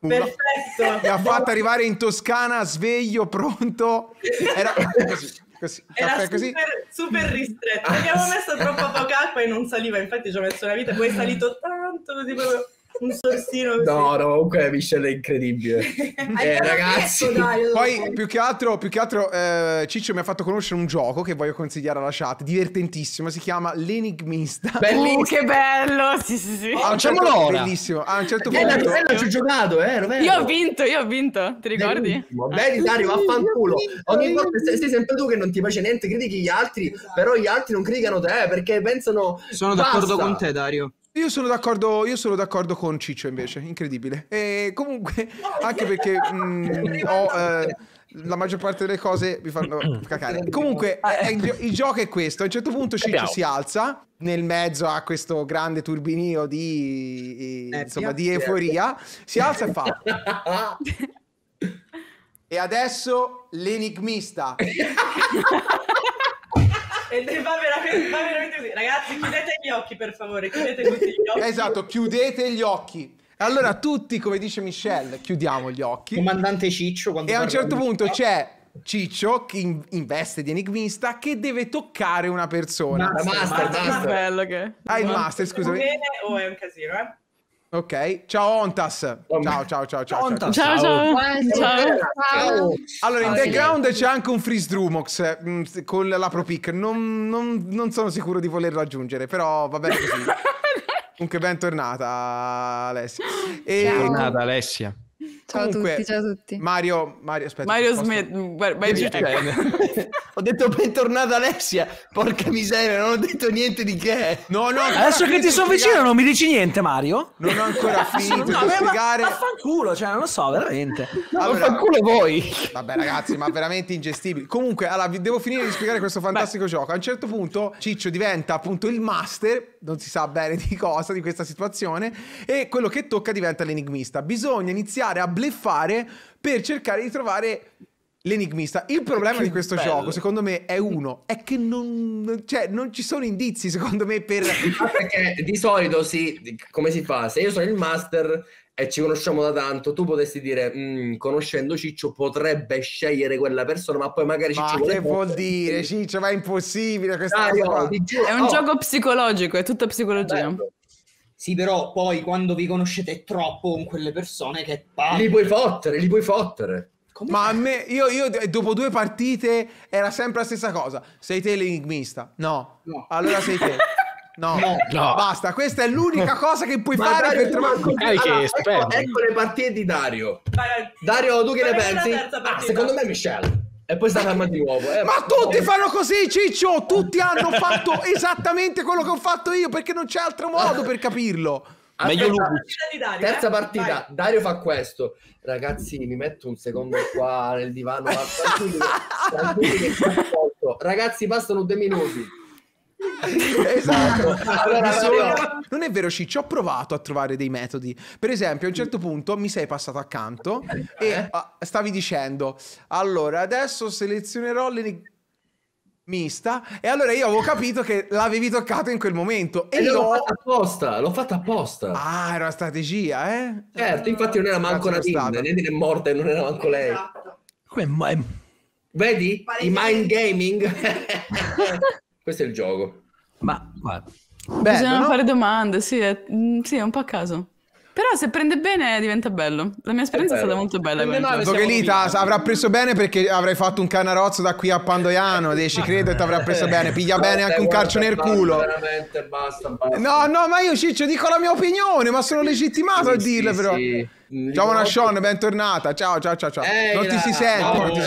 Perfetto. Mi ha fatto arrivare in Toscana sveglio, pronto. Era così così, Era super, così. super, ristretto. Abbiamo messo troppo poca acqua e non saliva, infatti ci ho messo una vita, poi è salito tanto così proprio un sorsino. No, no, comunque Michelle è incredibile. eh, ragazzi. Detto, Poi più che altro, più che altro eh, Ciccio mi ha fatto conoscere un gioco che voglio consigliare alla chat, divertentissimo, si chiama L'Enigmista. Bellissimo. Oh, che bello! Sì, sì, sì. Oh, ah, Facciamolo ah, certo, Bellissimo. A un certo punto... Bella, ah, certo ci ho giocato, eh, Io ho vinto, io ho vinto, ti ricordi? Belli, Dario, vaffanculo. Ogni volta sei, sei sempre tu che non ti piace niente, critichi gli altri, esatto. però gli altri non criticano te perché pensano... Sono d'accordo con te, Dario. Io sono, d'accordo, io sono d'accordo con Ciccio invece, incredibile. E comunque, anche perché mh, mm, ho, eh, la maggior parte delle cose mi fanno cacare. Comunque, eh, eh. il, il, gioco è questo. A un certo punto Ciccio si alza, nel mezzo a questo grande turbinio di, insomma, di euforia, si alza e fa... e adesso l'enigmista. E va veramente, va veramente così. Ragazzi, chiudete gli occhi, per favore. Chiudete tutti gli occhi. Esatto, chiudete gli occhi. Allora, tutti, come dice Michelle, chiudiamo gli occhi. Comandante Ciccio. Quando e a un certo punto c'è Ciccio, che in, veste di enigmista, che deve toccare una persona. Master, master, master. master. Ah, il master, scusami. Bene, oh, è un casino, eh. Ok, ciao Ontas. Ciao, ciao, ciao, ciao. Ontas. Ciao, ciao. ciao. ciao. Allora, in background c'è anche un freeze Drumox mm, con la Pro Pick. Non, non, non, sono sicuro di voler raggiungere, però va bene così. Comunque, bentornata, Alessia. E... Bentornata, Alessia. Ciao Comunque, a tutti, ciao a tutti. Mario, Mario, aspetta. Mario posso... Smith, mm, eh, ho detto bentornata Alessia, porca miseria, non ho detto niente di che. No, no, adesso che ti sono vicino non mi dici niente Mario? Non ho ancora finito no, di ma, spiegare. Ma, fanculo, cioè non lo so, veramente. No, allora, fanculo voi. Vabbè ragazzi, ma veramente ingestibile. Comunque, allora, vi devo finire di spiegare questo fantastico Beh. gioco. A un certo punto Ciccio diventa appunto il master, non si sa bene di cosa, di questa situazione, e quello che tocca diventa l'enigmista. Bisogna iniziare a bleffare per cercare di trovare l'enigmista. Il problema che di questo bello. gioco, secondo me, è uno, è che non, cioè, non ci sono indizi, secondo me, per... Perché di solito si, come si fa? Se io sono il master e ci conosciamo da tanto, tu potresti dire, mm, conoscendo Ciccio, potrebbe scegliere quella persona, ma poi magari Ciccio... Ma che vuol dire, Ciccio? Ma è impossibile questa Dai, cosa. Oh, è un oh. gioco psicologico, è tutta psicologia. Bello. Sì, però poi quando vi conoscete troppo con quelle persone che... Pa- li puoi fottere, li puoi fottere. Come Ma a me, io, io, dopo due partite era sempre la stessa cosa. Sei te l'enigmista? No. no. Allora sei te. No. no, no, basta. Questa è l'unica cosa che puoi Ma fare dai, per trovare allora, ecco, ecco le partite di Dario. Dario, tu che ne pensi? Ah, secondo me Michelle. E poi Sarama di nuovo. Eh, ma tutti fanno così, Ciccio! Tutti hanno fatto esattamente quello che ho fatto io perché non c'è altro modo per capirlo. Aspetta, Meglio Dario, eh. Terza eh? partita, Vai. Dario fa questo. Ragazzi, mi metto un secondo qua nel divano. Ma... Ragazzi, passano due minuti. esatto. Allora, sono... Non è vero, Ciccio, ho provato a trovare dei metodi. Per esempio, a un certo punto mi sei passato accanto e uh, stavi dicendo: Allora, adesso selezionerò le mista e allora io avevo capito che l'avevi toccato in quel momento e, e io l'ho fatto apposta l'ho fatto apposta ah era una strategia eh certo infatti non era manco una bimba Nedine è morta e non era manco lei esatto. vedi i mind gaming Questo è il gioco. Ma, guarda. Bello, bisogna no? fare domande, sì è, mm, sì è, un po' a caso. Però se prende bene diventa bello. La mia esperienza è, è stata molto bella. Doghenita avrà preso bene perché avrai fatto un canarozzo da qui a Pandoiano. Ci credo e ti avrà preso bene. Piglia bene anche un calcio nel culo. Basta, basta. No, no, ma io Ciccio dico la mia opinione, ma sono legittimato sì, a dirla sì, però. Sì. Ciao Manascione, bentornata. Ciao, ciao, ciao, ciao. Ehi, non ti si sente. Ciao. Ti si...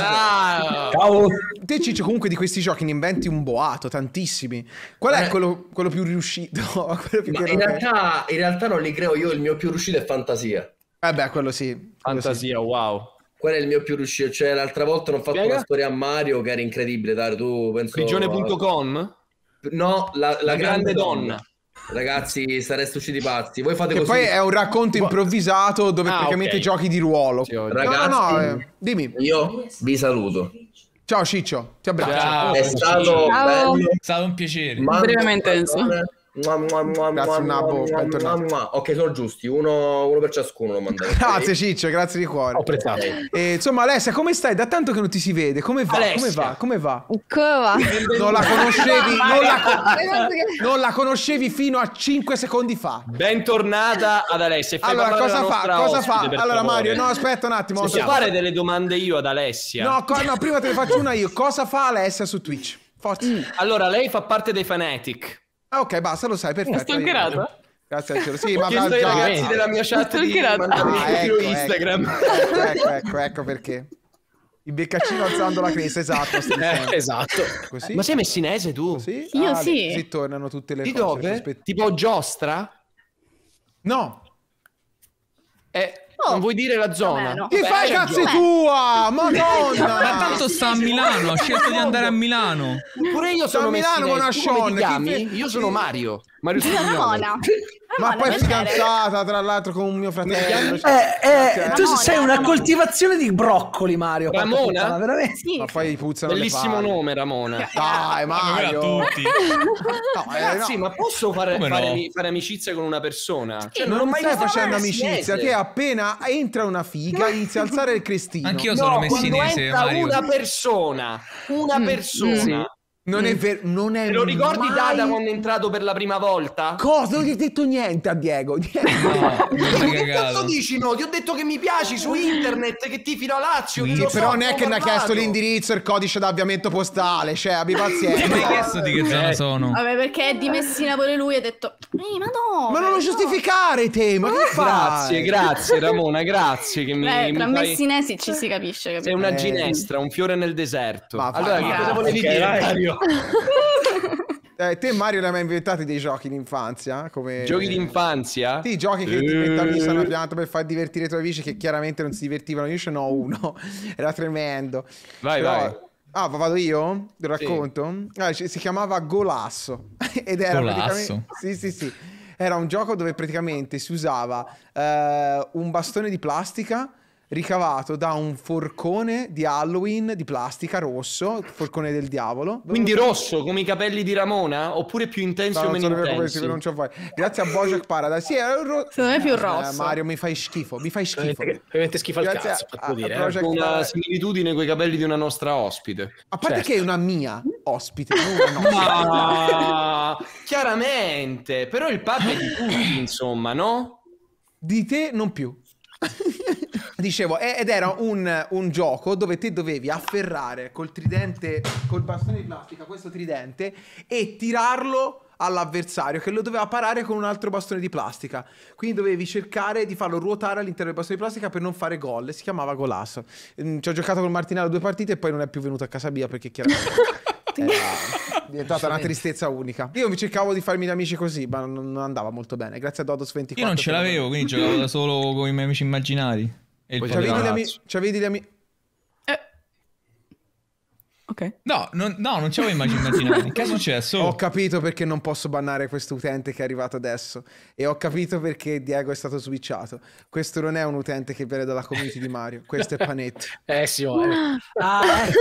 ciao. Te Ciccio comunque di questi giochi ne inventi un boato, tantissimi. Qual è eh. quello, quello, più riuscito? quello più in, realtà, in, realtà, non li creo io, il mio più riuscito è Fantasia. Eh beh, quello sì. Quello fantasia, sì. wow. Quello è il mio più riuscito. Cioè, l'altra volta non ho fatto Piega? una storia a Mario che era incredibile, Dario, tu penso... Prigione.com? No, la, la, la grande, grande, donna. donna. Ragazzi, sareste usciti pazzi. Voi fate che così. poi è un racconto improvvisato dove ah, praticamente okay. giochi di ruolo. Ragazzi, no, no, no, eh, dimmi. Io vi saluto. Ciao Ciccio, ti abbraccio. Ciao, è stato, Ciao. Bello. è stato un piacere. veramente intenso. Padone. Eh. Mua, mua, Ok, sono giusti, uno, uno per ciascuno lo mandate. grazie Ciccio, grazie di cuore. Ho apprezzato. E, insomma Alessia, come stai? Da tanto che non ti si vede, come va? Alessia. Come va? Come va? Come va? Non la conoscevi, non, la con... non la conoscevi fino a 5 secondi fa. Bentornata ad Alessia. Fai allora, cosa fa? Cosa fa? Allora Mario, no, aspetta un attimo. Posso fare delle domande io ad Alessia? No, co- no, prima te ne faccio una io. Cosa fa Alessia su Twitch? Forza. Mm. Allora, lei fa parte dei Fanatic. Ah, ok, basta, lo sai, perfetto. Mi stalkerata? Grazie al cielo. Sì, ma chiesto ai già... ragazzi della mia chat di mandarmi ah, ecco, ecco, Instagram. Ecco, ecco, ecco, ecco perché. Il beccaccino alzando la cresta, esatto. Eh, esatto. Così? Ma sei messinese tu? Sì? Io ah, sì. Si tornano tutte le di cose. Dove? Tipo giostra? No. Eh, Oh, non boh. vuoi dire la zona? Meno. Ti fai cazzi tua! Madonna! Ma tanto sta a Milano, ha scelto di andare a Milano. Pure io sono a Milano con Ashon. Io sono Mario. Mario sono Mona. Ma poi è fidanzata, tra l'altro, con un mio fratello. eh, eh, tu Ramona, sei una Ramona. coltivazione di broccoli, Mario. Ramona? Puttana, veramente. Sì. Ma poi puzzano Bellissimo nome, Ramona. Dai, Mario. Tutti. No, eh, Ragazzi, no. ma posso fare, no? fare, amicizia con una persona? cioè, non, non, ho mai stai facendo amicizia. Che appena entra una figa inizia a alzare il cristino. Anch'io sono messinese, Mario. una persona, una mm, mm. persona non è mm. vero, non è Te lo ricordi mai... Dada quando è entrato per la prima volta? Cosa? Non gli ho detto niente a Diego. Niente. No, che cazzo dici no? Ti ho detto che mi piaci su mm. internet, che ti fino a Lazio. Sì, però so, non è che mi ha chiesto l'indirizzo e il codice d'avviamento postale, cioè abbi pazienza. Mi hai chiesto di che zona eh. sono. Vabbè, perché è di Messina pure lui ha detto "Ehi, ma no". Ma non lo giustificare te, ma che ah. Grazie, grazie Ramona, grazie che Beh, mi tra fai... messinesi ci si capisce, capito? Sei una eh. ginestra, un fiore nel deserto. Ma allora, che cosa volevi dire? Eh, te Mario ne hai mai inventati dei giochi d'infanzia? Come... Giochi d'infanzia? Sì, giochi che ti inventavi su pianta per far divertire i tuoi amici che chiaramente non si divertivano. Io ce n'ho uno, era tremendo. Vai, Però... vai. Ah, vado io? Lo racconto? Sì. Ah, si chiamava Golasso. Ed era Golasso. praticamente... Sì, sì, sì. Era un gioco dove praticamente si usava eh, un bastone di plastica ricavato da un forcone di Halloween di plastica rosso, forcone del diavolo. Quindi rosso come i capelli di Ramona? Oppure più intenso o meno intenso? Non ce fai. Grazie a Bojack Paradise. Sì, è un ro- Secondo me è più eh, rosso. Eh, Mario, mi fai schifo, mi fai schifo. Ovviamente schifo al cazzo, a, dire, a eh. Una similitudine con i capelli di una nostra ospite. A parte certo. che è una mia ospite, non una nostra. Ma... Chiaramente, però il padre è di tutti, insomma, no? Di te non più. Dicevo, ed era un, un, gioco dove te dovevi afferrare col tridente, col bastone di plastica, questo tridente, e tirarlo all'avversario che lo doveva parare con un altro bastone di plastica. Quindi dovevi cercare di farlo ruotare all'interno del bastone di plastica per non fare gol. Si chiamava golasso. Mm, ci ho giocato con Martinello due partite e poi non è più venuto a casa mia perché chiaramente... Era diventata una tristezza unica. Io mi cercavo di farmi gli amici così, ma non andava molto bene. Grazie a Dodos 24. Io non ce l'avevo, quindi giocavo da solo con i miei amici immaginari. E Poi il c'avevi degli amici... C'avevi No, non, no, non ci avevo immaginato. che è successo? Ho capito perché non posso bannare questo utente che è arrivato adesso. E ho capito perché Diego è stato switchato. Questo non è un utente che viene dalla community di Mario. Questo è Panetti. eh, sì, oh, ah. ah, eh.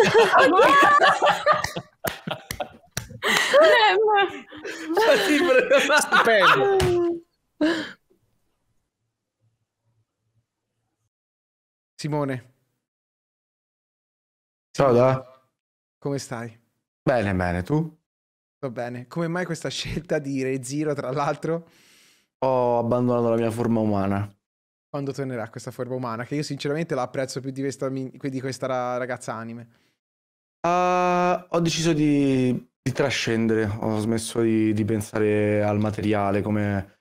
Stupendo. Simone. Ciao da. Come stai? Bene, bene, tu? Va bene. Come mai questa scelta di Re Zero, tra l'altro? Ho abbandonato la mia forma umana. Quando tornerà questa forma umana? Che io sinceramente la apprezzo più di questa, di questa ragazza anime. Uh, ho deciso di, di, trascendere, ho smesso di, di pensare al materiale, come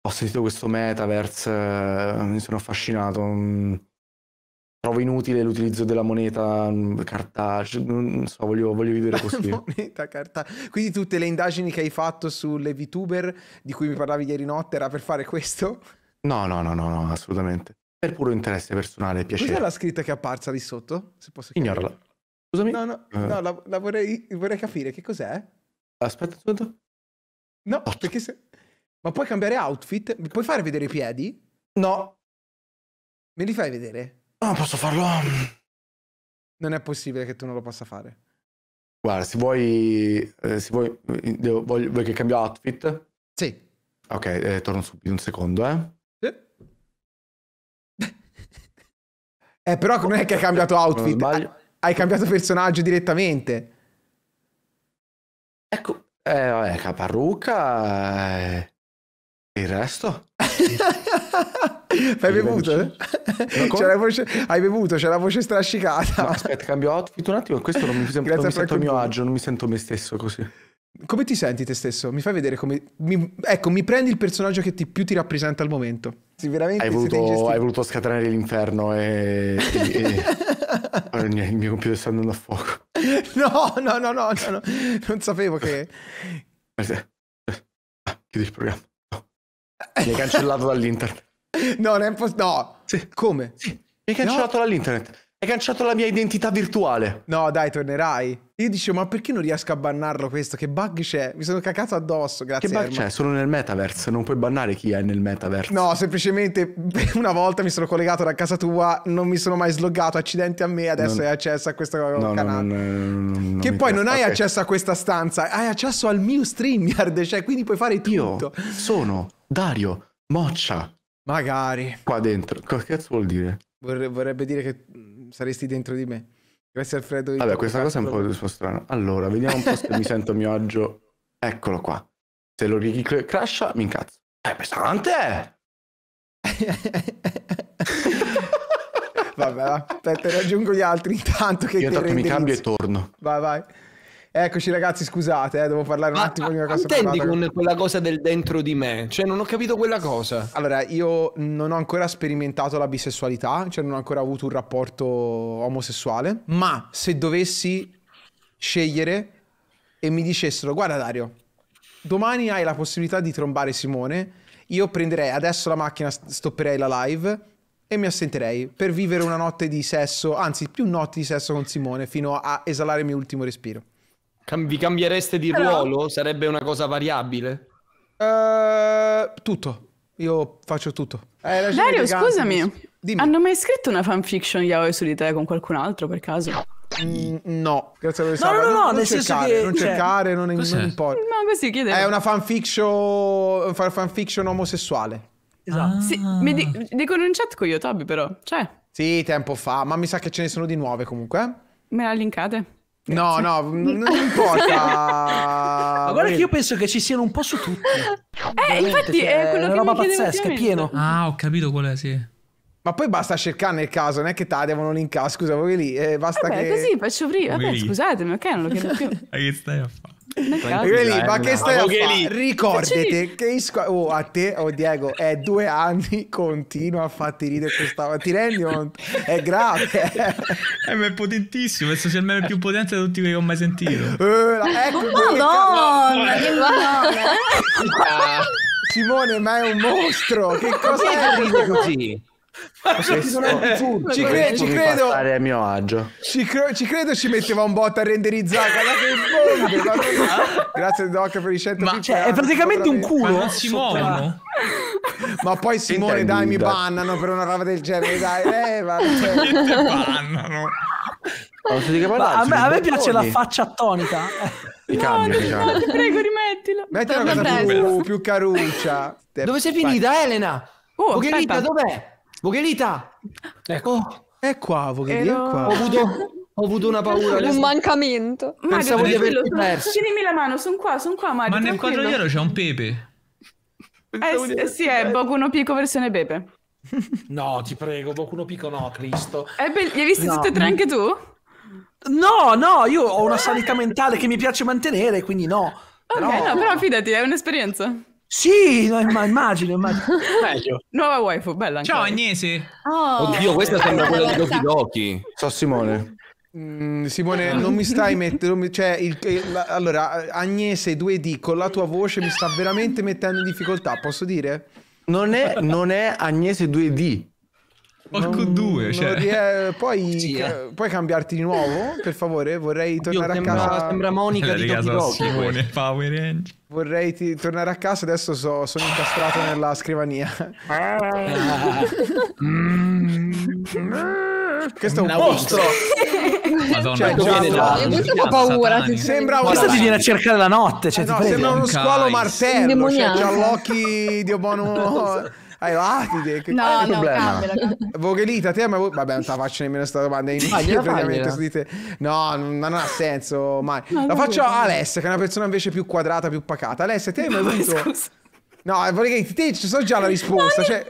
ho sentito questo metaverse, eh, mi sono affascinato mm trovo inutile l'utilizzo della moneta mm, cartacea, non so, voglio, voglio vivere così. moneta cartacea. Quindi tutte le indagini che hai fatto sulle VTuber di cui mi parlavi ieri notte era per fare questo? No, no, no, no, no assolutamente. Per puro interesse personale e piacere. Cos'è la scritta che è apparsa lì sotto? Se posso Ignorala. Scusami. No, no, eh. no la, la vorrei, vorrei, capire che cos'è. Aspetta, aspetta. No, oh. perché se... Ma puoi cambiare outfit? Mi puoi fare vedere i piedi? No. Me li fai vedere? No, ah, posso farlo. Mm. Non è possibile che tu non lo possa fare. Guarda, se vuoi, eh, se vuoi, devo, eh, voglio, vuoi che cambia outfit? Sì. Ok, eh, torno subito un secondo, eh. Eh, però non è che hai cambiato outfit, hai, hai, cambiato personaggio direttamente. Ecco, eh, vabbè, caparrucca, eh, il resto. Hai bevuto? C'è voce... Hai bevuto? C'è la voce strascicata. No, aspetta, cambio outfit un attimo. Questo non mi, sem- non mi sento a mio agio, non mi sento me stesso così. Come ti senti te stesso? Mi fai vedere come... Mi... Ecco, mi prendi il personaggio che ti... più ti rappresenta al momento. Sì, veramente hai voluto, hai voluto scatenare l'inferno e... e... il mio computer sta andando a fuoco. No, no, no, no, no, no. non sapevo che... Ah, chiudi il programma. Mi hai cancellato dall'internet. No, non è possibile. No. Sì. Come? Sì. Mi hai cancellato no. dall'internet. Hai cancellato la mia identità virtuale. No, dai, tornerai. Io dicevo, ma perché non riesco a bannarlo questo? Che bug c'è? Mi sono cacato addosso, grazie. Che bug c'è? Sono nel metaverse, non puoi bannare chi è nel metaverse. No, semplicemente una volta mi sono collegato da casa tua, non mi sono mai sloggato, accidenti a me, adesso non... hai accesso a questo no, canale. No, no, che poi non hai okay. accesso a questa stanza, hai accesso al mio StreamYard, cioè quindi puoi fare tutto. Io sono Dario Moccia. Magari. Qua dentro. Cosa cazzo vuol dire? Vorre- vorrebbe dire che mm, saresti dentro di me. Grazie Alfredo. Vabbè, questa cosa è un po', po strana. Allora, vediamo un po' se mi sento a mio agio. Eccolo qua. Se lo ricrasha, mi incazzo. È pesante! Vabbè, aspetta, raggiungo gli altri intanto che Io intanto mi cambio e torno. Vai, vai. Eccoci ragazzi, scusate, eh, devo parlare un Ma, attimo di una cosa. Ma Intendi con che... quella cosa del dentro di me? Cioè, non ho capito quella cosa. Allora, io non ho ancora sperimentato la bisessualità, cioè non ho ancora avuto un rapporto omosessuale, ma se dovessi scegliere e mi dicessero, guarda Dario, domani hai la possibilità di trombare Simone, io prenderei adesso la macchina, stopperei la live e mi assenterei per vivere una notte di sesso, anzi più notti di sesso con Simone fino a esalare il mio ultimo respiro. Cam- vi cambiereste di Però... ruolo? Sarebbe una cosa variabile? Uh, tutto. Io faccio tutto. Eh, Dario, scusami. Dimmi. Hanno mai scritto una fanfiction yaoi su di te con qualcun altro per caso? Mm, no, grazie a Dio. No, no, no, non, cercare, che non cioè, cercare, non, non importa. No, così chiedevo. È una fanfiction, fanfiction omosessuale. Esatto. Ah. Sì, mi di- dicono in chat con io, Tobi, però, cioè. Sì, tempo fa, ma mi sa che ce ne sono di nuove comunque. Eh. Me la linkate? No, no, non importa. Ma guarda che io penso che ci siano un po' su tutti. Eh, infatti cioè, è quello una roba pazzesca, è pieno. Ah, ho capito qual è, sì. Ma poi basta cercare nel caso, non è che te devono linkare, scusa, voi lì, eh, basta Vabbè, che... così faccio prima, Vabbè, scusatemi, ok, non lo chiedo più. Ma che stai a fare? Lì, ma che stai a fare? Ricordati che squ- oh, a te, oh Diego, è due anni continua a farti ridere questa ma ti rendi conto? È grave. eh, eh ma è potentissimo, è il meme più potente di tutti quelli che ho mai sentito. Eh, ecco, oh, Madonna, che eh. Simone, ma è un mostro! Che cosa è? così? Ci, sono... ci, cre- ci credo, a mio agio. Ci, cre- ci, credo ci metteva un bot a renderizzare. Guardate il fondo. Grazie Doc per i 100 Ma cioè, è praticamente un culo. Ma si muovono. Ma poi Simone, dai, mi bannano per una roba del genere. Dai, eh, va. Cioè. bannano. Oh, a, me, a me, piace la faccia attonita Ti no, cambia, no, ti prego, rimettila Metti una cosa più, più caruccia. Dove sei finita, Elena? Oh, Pogherita, dov'è? Voghelita! Ecco. Oh, è qua, Voghelita, Ero... è qua. Ho avuto, ho avuto una paura. Un mancamento. Mario, Pensavo di averti perso. Tienimi la mano, sono qua, sono qua, Mario. Ma nel quadro nero c'è un pepe. Eh, sì, è Boku no Pico versione pepe. No, ti prego, Boku no Pico no, Cristo. Eh, beh, li hai visti no. tutti e tre anche tu? No, no, io ho una sanità mentale che mi piace mantenere, quindi no. Ok, però... no, però fidati, è un'esperienza. Sì, no, immagino, immagino. Meglio. Nuova waifu, bella. Anche Ciao Agnese. Oh. Oddio, questa sembra quella di Doki Doki. Ciao Simone. Mm, Simone, non mi stai mettendo. Cioè, il, la, allora, Agnese 2D con la tua voce mi sta veramente mettendo in difficoltà, posso dire? Non è, non è Agnese 2D o due. q cioè. rie- puoi, sì, puoi, cambiarti di nuovo per favore vorrei tornare Io a sembra, casa sembra Monica di Tokyo Power Ranger vorrei ti- tornare a casa adesso so, sono incastrato nella scrivania mm. questo è un mostro Madonna, cioè, paura. Ti sembra una... Questa ti viene a cercare la notte. Cioè, eh no, sembra uno squalo martello. Cioè, l'occhi di obono hai che, no, che no, problema? Cambia, Vogelita, te ma vabbè, non te la faccio nemmeno questa domanda, è praticamente su di te. No, non, non ha senso mai. Ma la faccio a Alessia, che è una persona invece più quadrata, più pacata. Alessia, te hai mai avuto No, eh, vorrei che te ci so già la risposta, cioè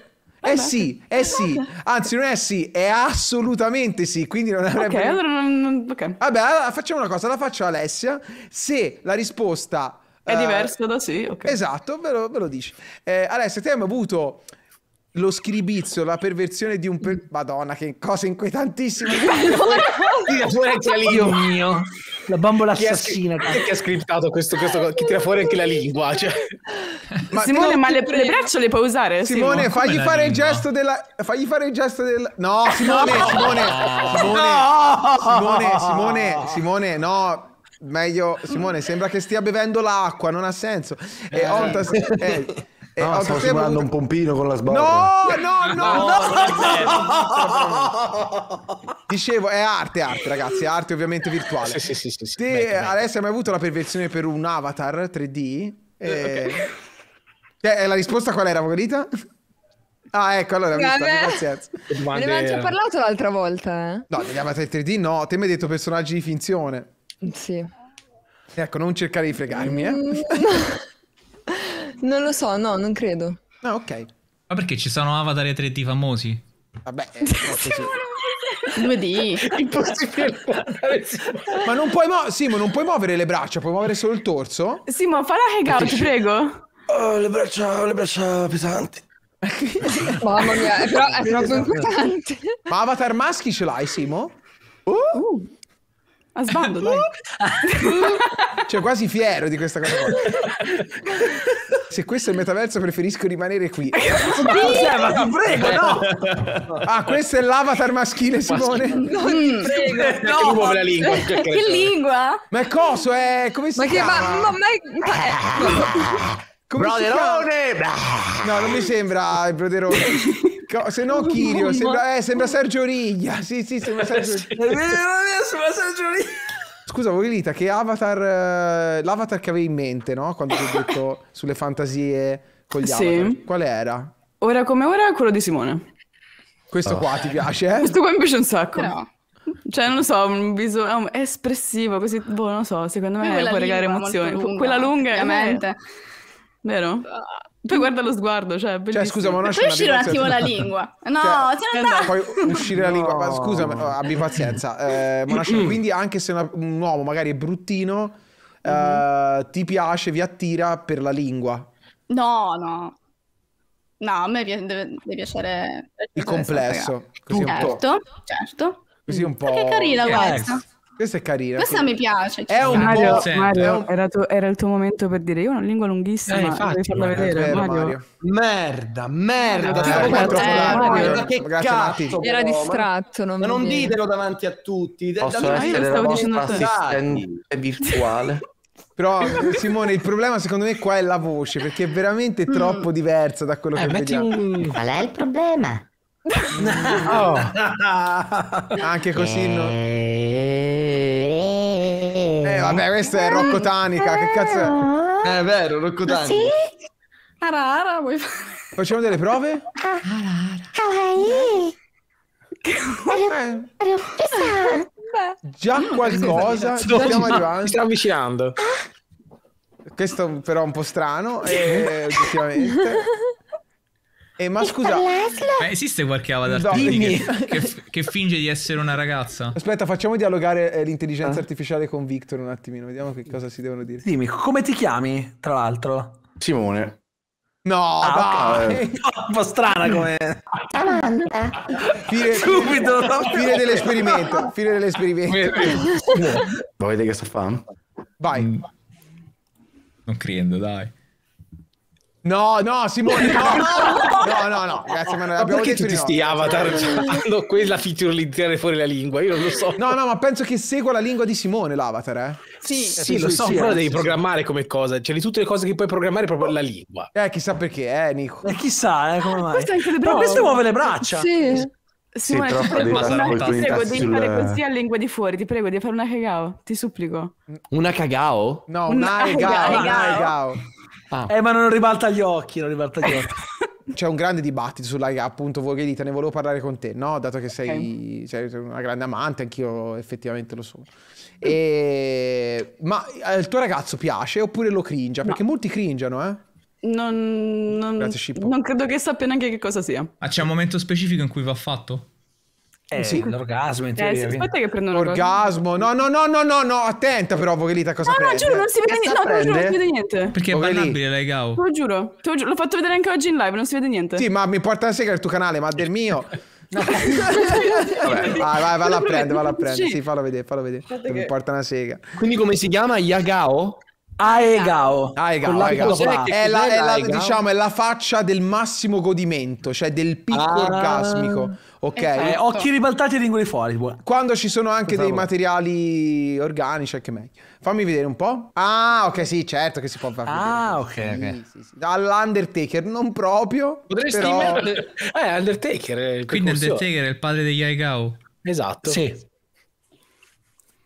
eh sì, eh sì, anzi non è sì, è assolutamente sì, quindi non avrebbe... Ok, allora non... Okay. Vabbè, facciamo una cosa, la faccio Alessia, se la risposta... È eh... diversa da sì, ok. Esatto, ve lo, ve lo dici. Eh, Alessia, te hai mai avuto lo scribizio, la perversione di un... Per... Mm. Madonna, che cosa inquietantissima! tira fuori anche la lingua! Mio. La bambola chi assassina. Chi è ha scriptato questo, questo? Chi tira fuori anche la lingua? Cioè. Ma Simone, no, ma le, le, braccia le puoi usare? Simone, Simone fagli fare lingua? il gesto della... Fagli fare il gesto del... No, Simone, no! Simone, Simone, no! Simone, Simone, Simone, no meglio Simone sembra che stia bevendo l'acqua non ha senso eh, eh, Ontas, eh, eh, no, stavo simulando un pompino con la sbarra. No, no, no, no, no, no. Dicevo, è arte, arte, ragazzi, arte ovviamente virtuale. Sì, sì, sì, sì. Te, metti, Alessia, hai mai avuto la perversione per un avatar 3D? Eh, eh, okay. eh, la risposta qual era, Margherita? Ah, ecco, allora, mi pazienza. Ne avevamo già parlato l'altra volta. Eh? No, degli avatar 3D no, te mi hai detto personaggi di finzione. Sì. Ecco, non cercare di fregarmi, eh. Mm, Non lo so, no, non credo. Ah, ok. Ma perché ci sono avatar e 3D famosi? Vabbè, eh, Due no, d Impossibile. ma non puoi, mo- Simo, non puoi muovere le braccia, puoi muovere solo il torso. Simo, fa la hangout, ti prego. Oh, le braccia, le braccia pesanti. Mamma mia, è, però, è proprio esatto. importante. Ma avatar maschi ce l'hai, Simo? Uh. uh. A sbando, dai. cioè, quasi fiero di questa cosa Se questo è il metaverso, preferisco rimanere qui. ma Ma ti prego, no! Ah, questo è l'avatar maschile, Simone. Mm. Non ti prego. No. Eh, che lingua. Che, che lingua? Ma è coso, è... come si ma chiama? Che, ma, ma, ma è... Come Broderone! No, non mi sembra il broderone. Co- se no Kirio sembra, eh, sembra, Sergio Riglia. Sì, sì, sembra Sergio Riglia. sembra Sergio Riglia. Scusa, Vogelita, che avatar... Eh, l'avatar che avevi in mente, no? Quando ti ho detto sulle fantasie con gli sì. avatar. Qual era? Ora come ora quello di Simone. Questo oh. qua ti piace, eh? Questo qua mi piace un sacco. No. Cioè, non lo so, un viso... è espressivo, così... Boh, non lo so, secondo me può regalare emozioni. Lunga, quella lunga, ovviamente. È... Vero? Ah. Poi guarda lo sguardo, cioè, cioè bellissimo. Cioè, scusa, ma non c'è cioè, eh, uscire un attimo la lingua. No, cioè, eh, no. Poi uscire no. la lingua, ma scusa, ma, abbi pazienza. Eh, Monascia, mm. quindi anche se una, un uomo magari è bruttino, eh, mm-hmm. eh, ti piace, vi attira per la lingua. No, no. No, a me deve, deve piacere... Il complesso. Così certo, certo. Così un po'... Ma Che carina eh, questa. Questa è carina. Questa sì. mi piace. È un Mario, Mario Era, tu, era, il tuo momento per dire io ho una lingua lunghissima. Eh, infatti, farla vedere, vero, Mario. Mario. Merda, merda. Ah, eh, stavo eh, guarda, che Grazie, cazzo. Era distratto. Non ma non viene. ditelo davanti a tutti. Posso da, essere io stavo dicendo assistente virtuale. Però Simone, il problema secondo me qua è la voce, perché è veramente mm. troppo mm. diversa da quello eh, che vediamo. Qual è il problema? No. Oh. Anche così eh, non... Eh, vabbè, questo è Rocco Tanica, che cazzo è? Eh, è vero, Rocco Tanica. Sì? Arara, vuoi fare? Facciamo delle prove? Arara. Ah, Kawaii. Eh. Già mm. qualcosa, ci stiamo arrivando. stiamo avvicinando. Questo però è un po' strano, eh, oggettivamente. Eh, ma scusa, ma esiste qualche avatar no, che, che, che, finge di essere una ragazza? Aspetta, facciamo dialogare eh, l'intelligenza ah. artificiale con Victor un attimino, vediamo che cosa si devono dire. Dimmi, come ti chiami, tra l'altro? Simone. No, ah, dai. Okay. un po' strana come Fine, Subito. Fine dell'esperimento. Fine dell'esperimento. Vuoi vedere che sto fan? Vai. Mm. Non credo, dai. No, no, Simone, no. no, no, no, grazie Manuel. Ma perché tutti sti no. avatar cioè, hanno quella feature fiturizzare fuori la lingua? Io non lo so. No, no, ma penso che segua la lingua di Simone l'avatar, eh? Sì, sì, lo so, sì, però eh, sì, devi programmare come cosa. Cioè, di tutte le cose che puoi programmare proprio la lingua. Eh, chissà perché, eh, Nico. Eh, chissà, eh, come ah, mai. Questo anche le braccia. questo muove le braccia. Sì. Simone, sì, ti prego, no, ti prego di sul... fare così a lingua di fuori, ti prego di fare una cagao, ti supplico. Una cagao? No, una cagao. Ah. Eh, ma non ribalta gli occhi, non ribalta gli occhi. c'è un grande dibattito sulla appunto voi dite, ne volevo parlare con te, no? Dato che sei, okay. cioè, una grande amante, anch'io effettivamente lo sono. Mm. E... Ma al eh, tuo ragazzo piace oppure lo cringia? Perché no. molti cringiano, eh? Non, non, Grazie, non credo che sappia neanche che cosa sia. Ma ah, c'è un momento specifico in cui va fatto? Eh, sì. L'orgasmo in cioè, teoria. Eh, sì, aspetta che prendo un orgasmo. No, no, no, no, no, no, attenta però Vogelita cosa no, prende. No, giuro, non si vede niente. No, prende? non si vede niente. Perché Vogelì. è ballabile lei, Gao. Te lo giuro, te lo giuro. L'ho fatto vedere anche oggi in live, non si vede niente. Sì, ma mi porta la sega il tuo canale, ma del mio... No. vai, vai, vai, la prende, vai, la prende. Sì, fallo vedere, fallo vedere. Che... Mi porta una sega. Quindi come si chiama? Yagao? Aegao. Aegao, Aegao. Aegao. È, la, è, la, Aegao? Diciamo, è la faccia del massimo godimento, cioè del picco ah, orgasmico. Ok, esatto. occhi ribaltati e lingue fuori. Buona. Quando ci sono anche dei materiali organici, anche meglio. Fammi vedere un po'. Ah, ok, sì, certo che si può fare. Ah, ok, ok. Sì, sì, sì. All'Undertaker, non proprio. Potresti però... mettere... Eh, eh, Undertaker. Quindi Undertaker è il padre degli Aegao. Esatto. Sì.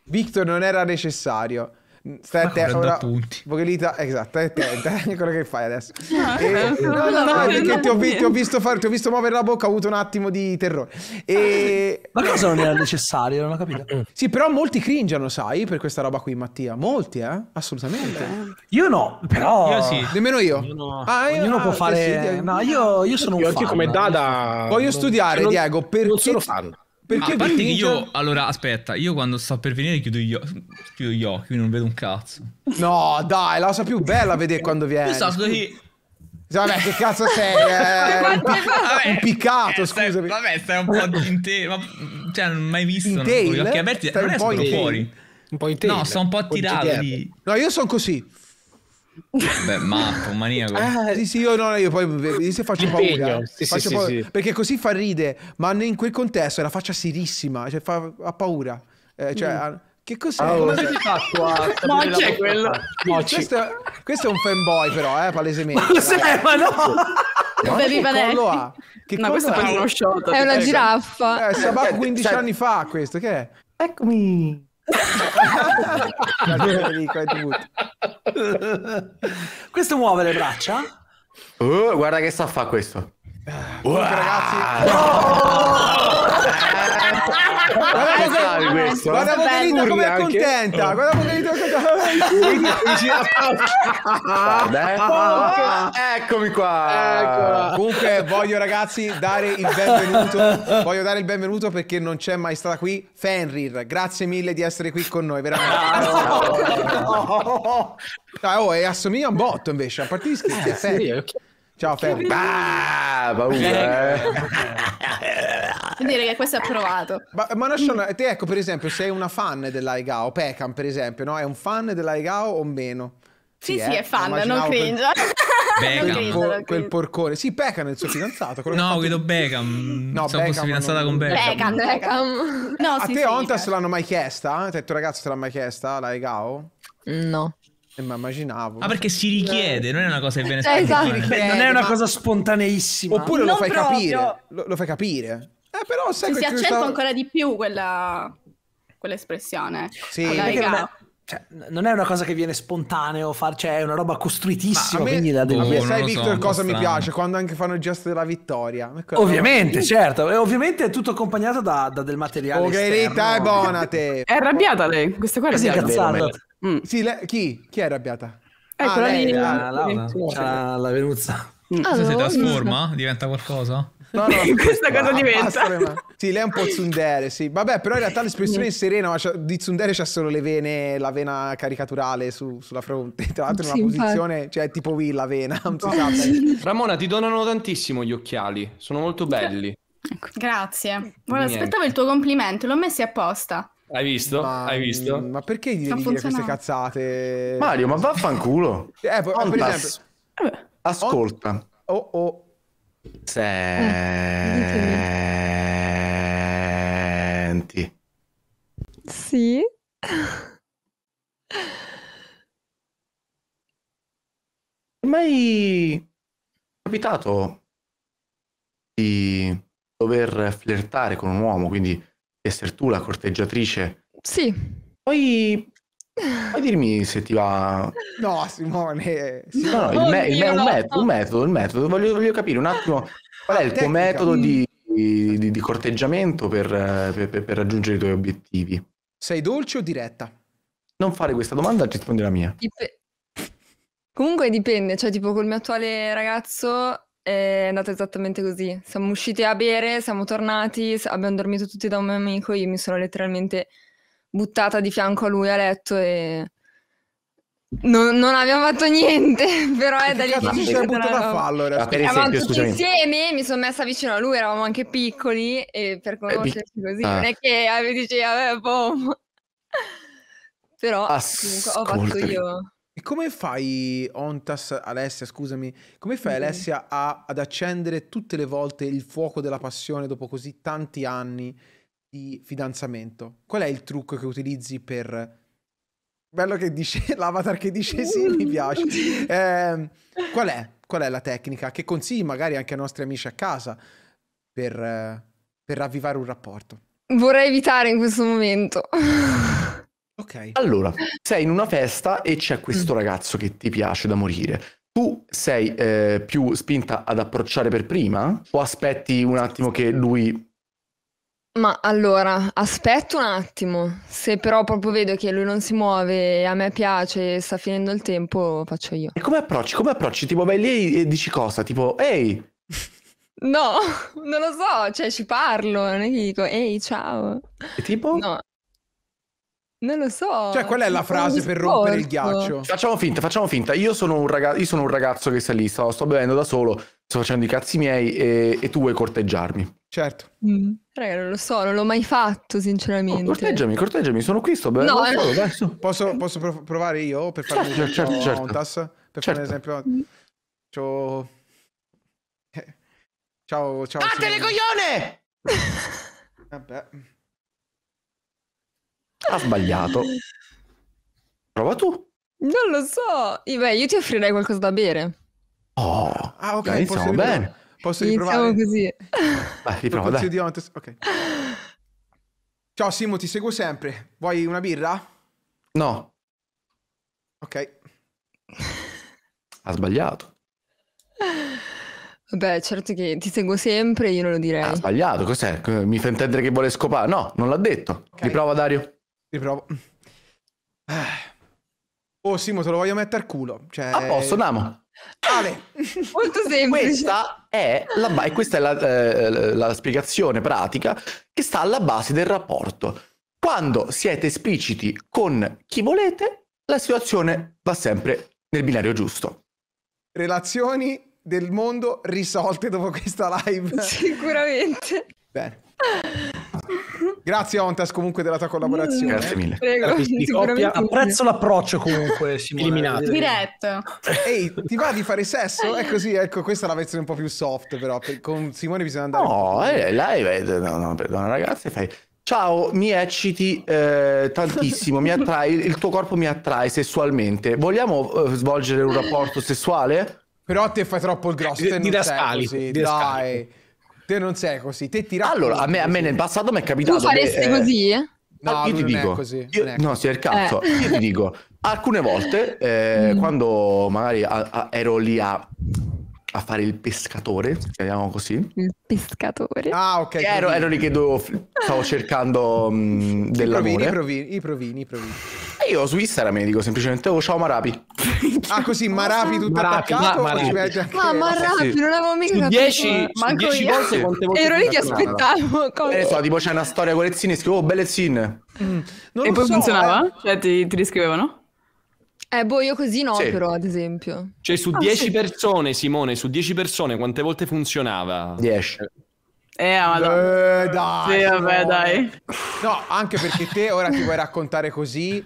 Victor non era necessario. Stai a attento. Ora... Vogelita, esatto, è attenta. quello che fai adesso. No, e... no, no, no perché ti ho, ti ho, visto fare, ti ho visto muovere la bocca, ho avuto un attimo di terrore. E... Ma cosa non era necessario? Non ho capito. Sì, però molti cringiano, sai, per questa roba qui, Mattia. Molti, eh? Assolutamente. Io no, però. Io sì. Nemmeno io. io ah, io Ognuno ah, può fare. Sì, no, io, io sono io un anche come Dada. Voglio cioè, studiare, non... Diego, perché. Non sono fan. Perché a parte che io, allora aspetta, io quando sto per venire chiudo, io, chiudo gli occhi, quindi non vedo un cazzo. No, dai, la cosa più bella a vedere quando viene. Io sto così. Vabbè, che cazzo sei? Eh, un, piccato, eh, stai, scusami. Vabbè, stai un po' in te, ma cioè, non ho mai visto. In tail, gli occhi aperti, stai non un po' in fuori. Un po' in te. No, sto un po' attirato. Di... No, io sono così. Beh, ma un maniaco. Ah, sì, sì, io, no, io poi se faccio Impegno. paura. Sì, faccio sì, paura sì, perché così fa ride, ma in quel contesto è la faccia serissima, cioè fa, ha paura. Eh, cioè, mm. Che cos'è? Oh, Come avete fatto a Moci quello? Questo, questo è un fanboy però, eh, palesemente. Ma cos'è? Eh. Ma no! Bevi Vanetti. ha? Che no, questo è uno shot. È una giraffa. Eh, Sabato 15 cioè... anni fa questo, che è? Eccomi questo muove le braccia? Uh, guarda che sta a fa questo. Wow. Comunque, ragazzi. No! guarda, eh, questo, guarda come è contenta. Guarda Potelito eh. come Eccomi qua. Comunque voglio ragazzi dare il benvenuto. Voglio dare il benvenuto perché non c'è mai stata qui Fenrir. Grazie mille di essere qui con noi, veramente. Ah, no, ah, oh, e assomiglia a un botto invece, a partire di scherzi. Eh, Ciao Fenrir. paura, eh. dire che questo è approvato. Ma, ma Nashon, te ecco per esempio, sei una fan dell'Aigao, Peckham per esempio, no? È un fan dell'Aigao o meno? Sì, sì, sì è fan, non cringe. Quel... Beckham. Quel, por- quel porcore. Sì, Beckham è il suo fidanzato. No, Guido fatto... Beckham. No, Sono Beckham fidanzata non... con Beckham. Beckham, Beckham. No, a sì, te sì, Ontas sì. l'hanno mai chiesta? Te, detto ragazzo te l'ha mai chiesta, la Egao No. Eh, ma immaginavo. ma ah, perché si richiede, non è una cosa che viene cioè, esatto. Beh, non è una cosa spontaneissima. Oppure lo fai, capire, lo, lo fai capire. Eh, però sai cioè, si accenta stavo... ancora di più quella, quell'espressione. Sì, quella cioè, non è una cosa che viene spontaneo, far, cioè, è una roba costruitissima. Ma a me, quindi la devi... Oh, sai, Victor, so, cosa mi strano. piace? Quando anche fanno il gesto della vittoria. Ovviamente, certo. E ovviamente è tutto accompagnato da, da del materiale. Pogherita e eh, bonate. È arrabbiata lei. Questa qua è eh arrabbiata. Mm. Sì, le... chi? chi? è arrabbiata? È eh, ah, quella lì. La, ah, la, la, la Venuzza. Allora, si trasforma? Diventa qualcosa? No, no, questa cosa diventa. Sì, lei è un po' tsundere, sì. Vabbè, però in realtà l'espressione è mm. serena, ma di tsundere c'ha solo le vene, la vena caricaturale su, sulla fronte. Tra l'altro in una sì, posizione, infatti. cioè tipo Will la vena, non si sa. Ramona, ti donano tantissimo gli occhiali, sono molto belli. Ecco. Grazie. Guarda, aspettavo il tuo complimento, l'ho messi apposta. Hai visto? Ma, Hai visto? Mm, ma perché gli devi dire queste cazzate? Mario, ma vaffanculo. Eh, per esempio, Ascolta. Oh, oh eh, Senti. Eh, sì. Mai capitato di dover flirtare con un uomo, quindi essere tu la corteggiatrice? Sì. Poi Puoi dirmi se ti va... No, Simone. Simone. No, no, il me- il me- un, metodo, un metodo, un metodo. Voglio, voglio capire un attimo qual è il ah, tuo metodo mm. di, di, di corteggiamento per, per, per, raggiungere i tuoi obiettivi. Sei dolce o diretta? Non fare questa domanda, rispondi la mia. Dip- Comunque dipende, cioè tipo col mio attuale ragazzo eh, è andato esattamente così. Siamo usciti a bere, siamo tornati, abbiamo dormito tutti da un mio amico, io mi sono letteralmente buttata di fianco a lui a letto e non, non abbiamo fatto niente, però è da lì che ci si è a fallo. Allora, per esempio, insieme, mi sono messa vicino a lui, eravamo anche piccoli e per eh, conoscerci così, ah. non è che diceva, eh, però comunque, ho fatto io. E come fai, Ontas, Alessia, scusami, come fai mm-hmm. Alessia a, ad accendere tutte le volte il fuoco della passione dopo così tanti anni? di fidanzamento. Qual è il trucco che utilizzi per... Bello che dice l'avatar che dice sì, mi piace. Eh, qual, è, qual è la tecnica che consigli magari anche ai nostri amici a casa per, per ravvivare un rapporto? Vorrei evitare in questo momento. Ok. Allora, sei in una festa e c'è questo mm. ragazzo che ti piace da morire. Tu sei eh, più spinta ad approcciare per prima o aspetti un attimo che lui ma allora, aspetto un attimo, se però proprio vedo che lui non si muove, a me piace, sta finendo il tempo, faccio io. E come approcci? Come approcci? Tipo vai lì e dici cosa? Tipo, ehi! No, non lo so, cioè ci parlo, non è che dico, ehi, ciao. E tipo? No, non lo so. Cioè, qual è la frase per rompere il ghiaccio? Facciamo finta, facciamo finta. Io sono un, ragazzo, sono un ragazzo che sta lì, sto, sto, bevendo da solo, sto facendo i cazzi miei e, e tu vuoi corteggiarmi. Certo. Mm. Raga, non lo so, non l'ho mai fatto, sinceramente. No, oh, corteggiami, corteggiami, sono qui, sto bevendo no, da eh. solo. Adesso. Posso, posso prov- provare io per fare certo, un esempio? Certo. certo. Ontas, per certo. fare un certo. esempio... Mm. Eh. Ciao... Ciao, ciao. coglione! Vabbè... Ha sbagliato. Prova tu. Non lo so. Beh, io ti offrirei qualcosa da bere. Oh, ah, ok. Iniziamo bene. Posso riprovare? Iniziamo così. Vai, riprova, dai. Di okay. Ciao Simo, ti seguo sempre. Vuoi una birra? No. Ok. Ha sbagliato. Vabbè, certo che ti seguo sempre, io non lo direi. Ha sbagliato, cos'è? Mi fa intendere che vuole scopare. No, non l'ha detto. Okay. Riprova Dario. Riprovo. Oh Simo, te lo voglio mettere al culo. Cioè... A posto, andiamo. Ale. Molto semplice. Questa è la, ba- questa è la, eh, la spiegazione pratica che sta alla base del rapporto. Quando siete espliciti con chi volete, la situazione va sempre nel binario giusto. Relazioni del mondo risolte dopo questa live. Sicuramente. Bene. Grazie Ontas comunque della tua collaborazione. Grazie mille. Prego, Apprezzo l'approccio comunque, Simone. Eliminato. Diretto. Ehi, ti va di fare sesso? È così, ecco, questa è la versione un po' più soft però, con Simone bisogna andare... No, eh, là, eh, no, no, perdona ragazzi, fai... Ciao, mi ecciti eh, tantissimo, mi attrai, il tuo corpo mi attrae sessualmente. Vogliamo eh, svolgere un rapporto sessuale? Però a te fai troppo il grosso, eh, te di non sei dai. Scali. Te non sei così, te ti Allora, a me, a me nel passato mi è capitato... Tu faresti che, eh, così? Eh... No, ah, io ti dico, io, no, si è il cazzo. Eh. Io ti dico, alcune volte eh, mm. quando magari a, a, ero lì a a fare il pescatore, chiamiamo così. Il pescatore. Ah, ok. Ero, ero, lì che dovevo, stavo cercando mh, mm, dell'amore. I provini, i provini, i provini. E io su Instagram mi dico semplicemente, oh ciao Marapi. ah così, Marapi tutto Marapi, attaccato? Ma, Marapi. Ma Marapi, sì. non avevo mica 10 volte quante volte. Ero lì che aspettavo. Eh, come... Eh, so, tipo c'è una storia con le zine, scrivo, oh belle zine. Mm. e poi so, funzionava? Eh. Cioè ti, ti riscrivevano? Eh, boh, io così no, sì. però, ad esempio. Cioè, su 10 ah, sì. persone, Simone, su 10 persone, quante volte funzionava? 10. Eh, ma eh, dai. Sì, vabbè, no. dai. No, anche perché te ora ti vuoi raccontare così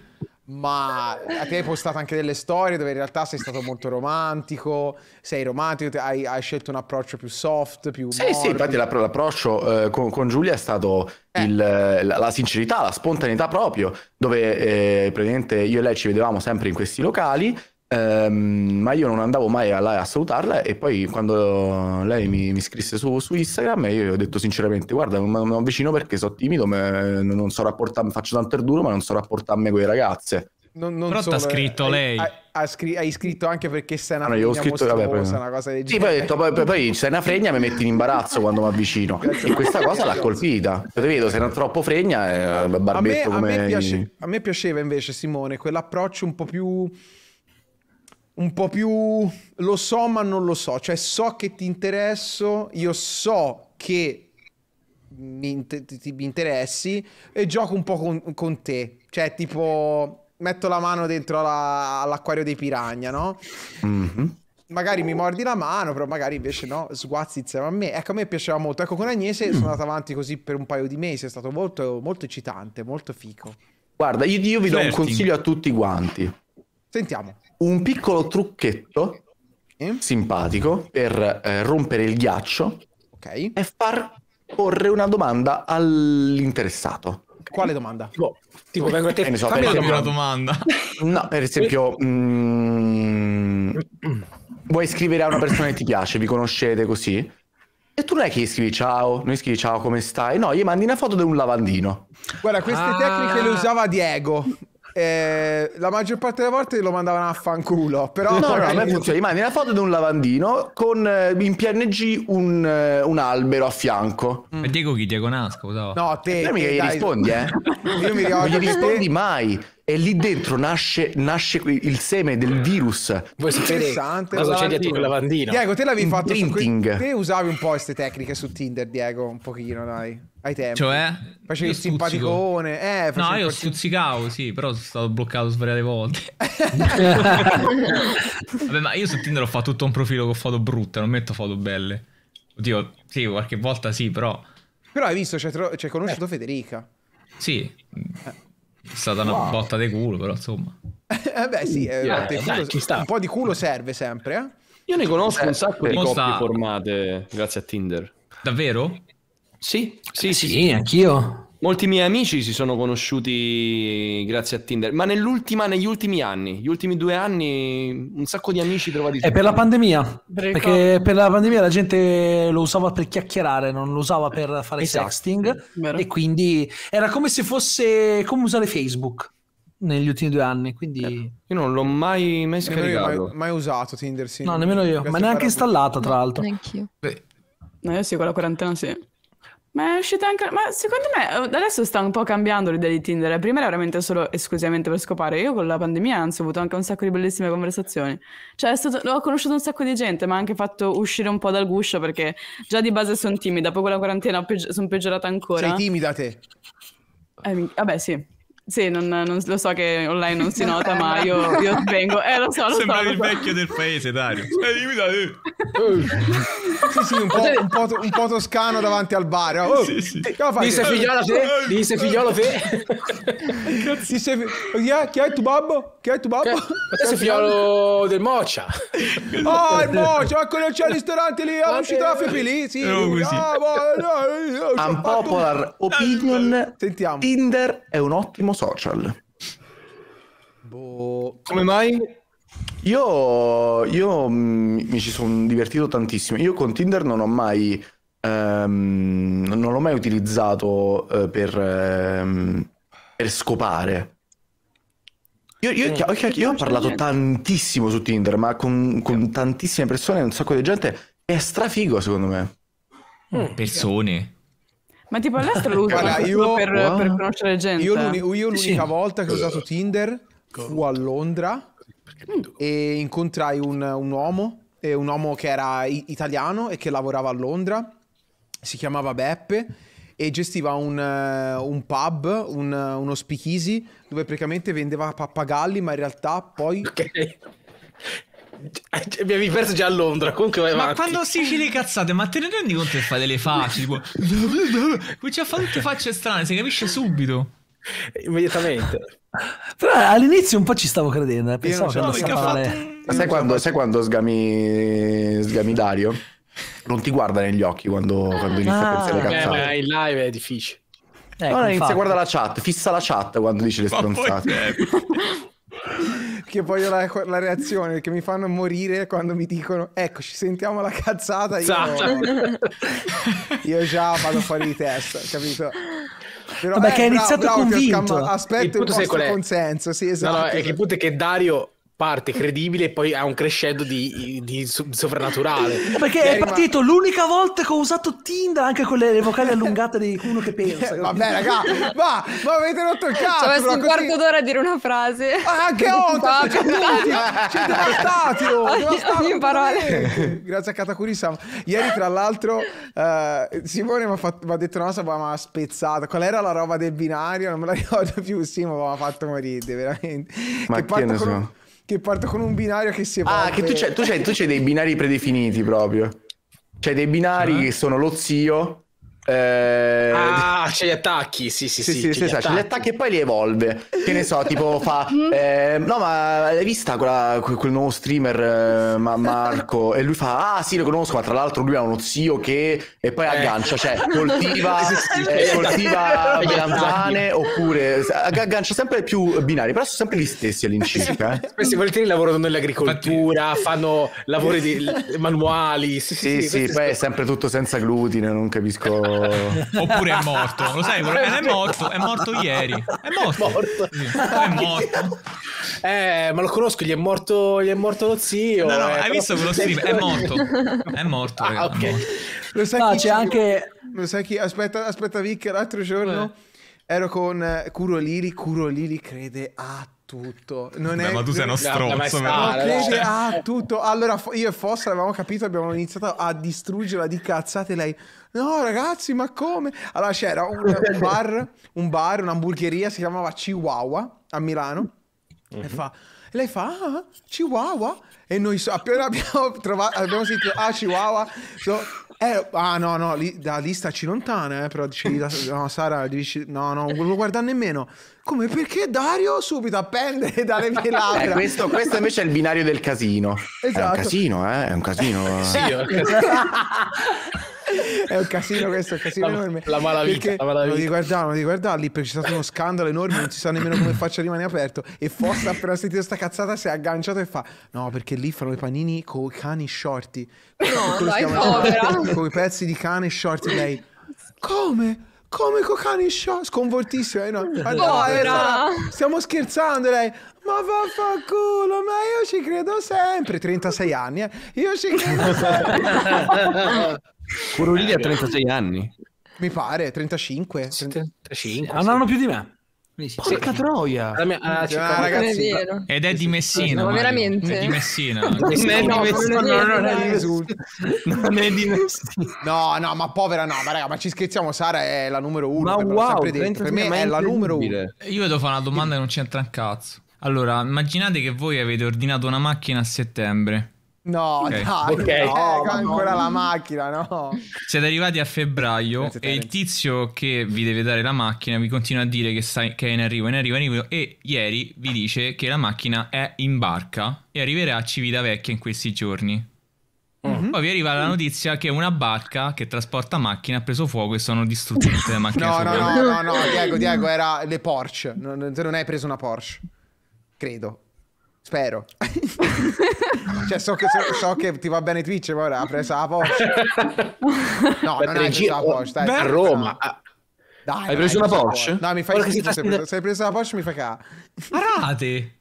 ma te hai postato anche delle storie dove in realtà sei stato molto romantico, sei romantico, hai, hai scelto un approccio più soft, più... Sì, morbido. sì, infatti l'approccio eh, con, con, Giulia è stato eh. il, la, la, sincerità, la spontaneità proprio, dove eh, praticamente io e lei ci vedevamo sempre in questi locali Um, ma io non andavo mai a, a, salutarla e poi quando lei mi, mi scrisse su, su Instagram io ho detto sinceramente guarda non mi avvicino perché sono timido non so rapportarmi faccio tanto il duro ma non so rapportarmi con le ragazze non, non però so, ti ha scritto hai, lei hai, hai, scri- hai, scritto anche perché sei una no, fregna scritto, vabbè, una cosa del sì, poi, ho detto, poi, poi sei una fregna mi metti in imbarazzo quando mi avvicino e questa cosa l'ha colpita te vedo se non troppo fregna eh, a me, come a me, piace, a me piaceva invece Simone quell'approccio un po' più un po' più lo so ma non lo so, cioè so che ti interesso, io so che mi, inter- ti, mi interessi e gioco un po' con, con, te, cioè tipo metto la mano dentro la, all'acquario dei piragna, no? Mm-hmm. Magari mi mordi la mano, però magari invece no, sguazzi insieme a me. Ecco, a me piaceva molto. Ecco, con Agnese mm sono andato avanti così per un paio di mesi, è stato molto, molto eccitante, molto fico. Guarda, io, io vi Flirting. do un consiglio a tutti quanti. Sentiamo un piccolo trucchetto okay. simpatico per eh, rompere il ghiaccio okay. e far porre una domanda all'interessato. Quale domanda? Tipo, tipo vengo a te eh, e so, fammi una domanda. No, per esempio, mm, vuoi scrivere a una persona che ti piace, vi conoscete così? E tu non è che gli scrivi ciao, noi scrivi ciao come stai? No, gli mandi una foto di un lavandino. Guarda, queste ah. tecniche le ah. usava Diego eh, la maggior parte delle volte lo mandavano a fanculo. Però no, no, a me funziona. Rimane la foto di un lavandino con eh, in PNG un, eh, un albero a fianco. Mm. E Diego chi? Diego Nasco? No, eh, te. Non mica rispondi, eh? Io mi ricordo. Non gli rispondi mai. E lì dentro nasce, nasce il seme del virus. Voi sapete cosa c'è dietro quella lavandino? Diego, te l'avevi fatto... Printing. Te usavi un po' queste tecniche su Tinder, Diego, un pochino, dai. Ai tempi. Cioè, facevi il simpaticone. Eh, facevi no, io facevi... stuzzicavo, sì, però sono stato bloccato svariate volte. Vabbè, ma io su Tinder ho fatto tutto un profilo con foto brutte, non metto foto belle. Oddio, sì, qualche volta sì, però... Però hai visto, c'è, cioè, tro... c'è cioè, eh. conosciuto eh. Federica. Sì. È stata una wow. botta di culo, però insomma. eh beh, sì, eh, yeah, dai, culo, dai, un po' di culo serve sempre, eh? Io ne conosco un eh, sacco di coppie sta... formate grazie a Tinder. Davvero? Sì, eh sì, sì, sì, anch'io. Molti miei amici si sono conosciuti grazie a Tinder, ma negli ultimi anni, gli ultimi due anni, un sacco di amici trovati. È per la pandemia, perché per la pandemia la gente lo usava per chiacchierare, non lo usava per fare esatto. sexting, Vero. e quindi era come se fosse come usare Facebook negli ultimi due anni, quindi... Certo. io non l'ho mai, mai scaricato. Mai, mai, usato Tinder, sì. No, nemmeno io, ma neanche installata, tra l'altro. Neanch'io. Beh. No, eh, io sì, con la quarantena sì. Ma è uscita anche... Ma secondo me eh, adesso sta un po' cambiando l'idea di Tinder. Prima era veramente solo esclusivamente per scopare. Io con la pandemia anzi ho avuto anche un sacco di bellissime conversazioni. Cioè stato... ho conosciuto un sacco di gente, ma anche fatto uscire un po' dal guscio perché già di base sono timida. Dopo quella quarantena peggi... sono peggiorata ancora. Sei timida te? Eh, vabbè sì. Sì, non, non, lo so che online non si nota, ma io, io vengo. Eh, lo so, lo Sembravi so, il so. vecchio del paese, Dario. Eh, sì, sì, un po', un, po', un po', toscano davanti al bar. Eh. Oh, sì, sì. Disse figliolo te, eh, disse figliolo te. Disse, chi è tu babbo? Chi è tu babbo? Ma te sei figliolo del Moccia. Oh, il Moccia, quello c'è il ristorante lì, ha uscito la Fepi lì, sì. No, così. opinion, Sentiamo. Tinder è un ottimo social. Boh. Come mai? Io, io mm, mi ci sono divertito tantissimo. Io con Tinder non ho mai, ehm, non l'ho mai utilizzato eh, per, ehm, per scopare. Io, io, mm. io, io, ho parlato tantissimo su Tinder, ma con, con tantissime persone, un sacco di gente. È strafigo, secondo me. Mm. persone. Ma tipo all'estero lo usano io... per, wow. per, conoscere gente. Io, l'uni... io l'unica sì. volta che ho usato Tinder fu a Londra e incontrai un, un uomo, un uomo che era italiano e che lavorava a Londra, si chiamava Beppe e gestiva un, eh, un pub, un, uno speakeasy, dove praticamente vendeva pappagalli, ma in realtà poi... Okay. Eh, mi avevi perso già a Londra. Comunque vai ma avanti. quando si dice le cazzate, ma te ne rendi conto che fa delle facili? comincia a fare tutte facce strane, si capisce subito. Immediatamente. Però eh, all'inizio un po' ci stavo credendo. Eh, pensavo che andasse a fare. Ma sai quando, sai quando sgami, sgami Dario? Non ti guarda negli occhi quando, quando inizia ah, a pensare alle ah. cazzate. Eh, ma in live è difficile. Ecco, allora inizia a guardare la chat, fissa la chat quando dice le stronzate che voglio la, la, reazione che mi fanno morire quando mi dicono ecco ci sentiamo la cazzata io, esatto. io già vado fuori di testa capito però Vabbè, eh, che è iniziato bravo, bravo convinto aspetto il, il vostro consenso sì, esatto, no, no, esatto, è che il esatto. punto è che Dario parte credibile e poi ha un crescendo di, di sovrannaturale. Perché cioè, è, è partito rimasto... l'unica volta che ho usato Tinder, anche con le, vocali allungate di uno che pensa. Vabbè, raga, ma, ma avete rotto il cioè, cazzo! Ci ho messo un quarto d'ora a dire una frase. Ma anche Honda, c'è tutti, c'è devastati! Ogni parola. Grazie a katakuri Sam. Ieri, tra l'altro, uh, Simone mi ha, fatto, mi ha detto una cosa, ma spezzata. Qual era la roba del binario? Non me la ricordo più, Simone mi ha fatto morire, veramente. Ma che, che ne so? Un che parto con un binario che si Ah, che tu c'hai, tu, c'hai, tu c'hai dei binari predefiniti proprio. C'hai dei binari uh che sono lo zio, eh... Ah, c'è gli attacchi, sì, sì, sì, sì, c'è, sì, gli, esatto. attacchi. gli attacchi e poi li evolve. Che ne so, tipo fa... Eh, no, ma l'hai vista quella, quel nuovo streamer eh, Marco? E lui fa, ah sì, lo conosco, ma tra l'altro lui ha uno zio che... E poi eh. aggancia, cioè coltiva, eh, coltiva melanzane oppure... Aggancia sempre più binari, però sono sempre gli stessi all'incirca. Eh. Spesso volentieri lavorano nell'agricoltura, fanno lavori di manuali. Sì, sì, sì, sì poi è sempre tutto senza glutine, non capisco... Oppure è morto, lo sai, è morto, è morto ieri. È morto. morto. Sì. È morto. Eh, ma lo conosco, gli è morto, gli è morto lo zio. No, no, eh, hai visto quello stream? È morto. È morto. Ah, ragazzi, okay. Lo sai no, c'è anche... Lo sai chi... Aspetta, aspetta Vic, l'altro giorno... Eh. Ero con eh, Curo Liri, Curo Liri crede a tutto. Non Beh, è... Ma tu sei uno stronzo. ma credi a ah, tutto. Allora io e Fossa avevamo capito, abbiamo iniziato a distruggerla di cazzate. Lei, no ragazzi, ma come? Allora c'era un bar, un bar, un'hamburgeria, si chiamava Chihuahua a Milano. Mm-hmm. E, mhm. fa... e lei fa, ah, Chihuahua? E noi so, appena abbiamo, trovato, abbiamo sentito, ah, Chihuahua. So, eh, ah no, no, li, da listaci lontana, eh, però dicevi, da, no Sara, dici, no, no, non lo guarda nemmeno. Come perché Dario subito appende dalle mie labbra? Eh, questo, questo, invece è il binario del casino. Esatto. È un esatto. casino, eh, è un casino. sì, è un casino è un casino questo, è un casino la, enorme. La malavita, la malavita. Lo Non ti guardare lì perché c'è stato uno scandalo enorme, non si sa nemmeno come faccia rimane aperto. E Fossa appena sentito sta cazzata si è agganciato e fa no perché lì fanno i panini con i cani shorty. No, dai, povera. Con i pezzi di cane shorty lei. Come? come Cocani Shaw sconvoltissima eh, no? Povera! stiamo scherzando lei ma vaffanculo ma io ci credo sempre 36 anni eh? io ci credo sempre Pure lì ha 36 eh, anni. Mi pare, 35. 35. Hanno sì. più di me. Porca troia! La ah, mia, ah, la ah, città, ragazzi, è Ed è di Messina. No, veramente? È di Messina. non, è di Messina. No, non è di Messina. Non è di Messina. No, no, ma povera no, ma raga, ma ci scherziamo, Sara è la numero uno. Ma wow, per me è la numero uno. Eh, io devo fare una domanda che non c'entra un cazzo. Allora, immaginate che voi avete ordinato una macchina a settembre No, okay. dai, okay. No, eh, ancora no. la macchina, no. Siete arrivati a febbraio Grazie, e il tizio che vi deve dare la macchina vi continua a dire che, sta, che è in arrivo, in arrivo, in arrivo e ieri vi dice che la macchina è in barca e arriverà a Civitavecchia in questi giorni. Mm-hmm. Poi vi arriva la notizia che una barca che trasporta macchine ha preso fuoco e sono distrutte tutte le macchine. no, no, no, no, no, Diego, Diego, era le Porsche. Non, non hai preso una Porsche, credo. Spero. cioè, so che, so, so che, ti va bene Twitch, ma ora ha preso la Porsche. No, Beh, non hai preso la Porsche. Dai, a Roma. Dai, hai dai, preso una Porsche? No, mi fai schifo. Se, se hai preso la Porsche mi fai ca. Parate!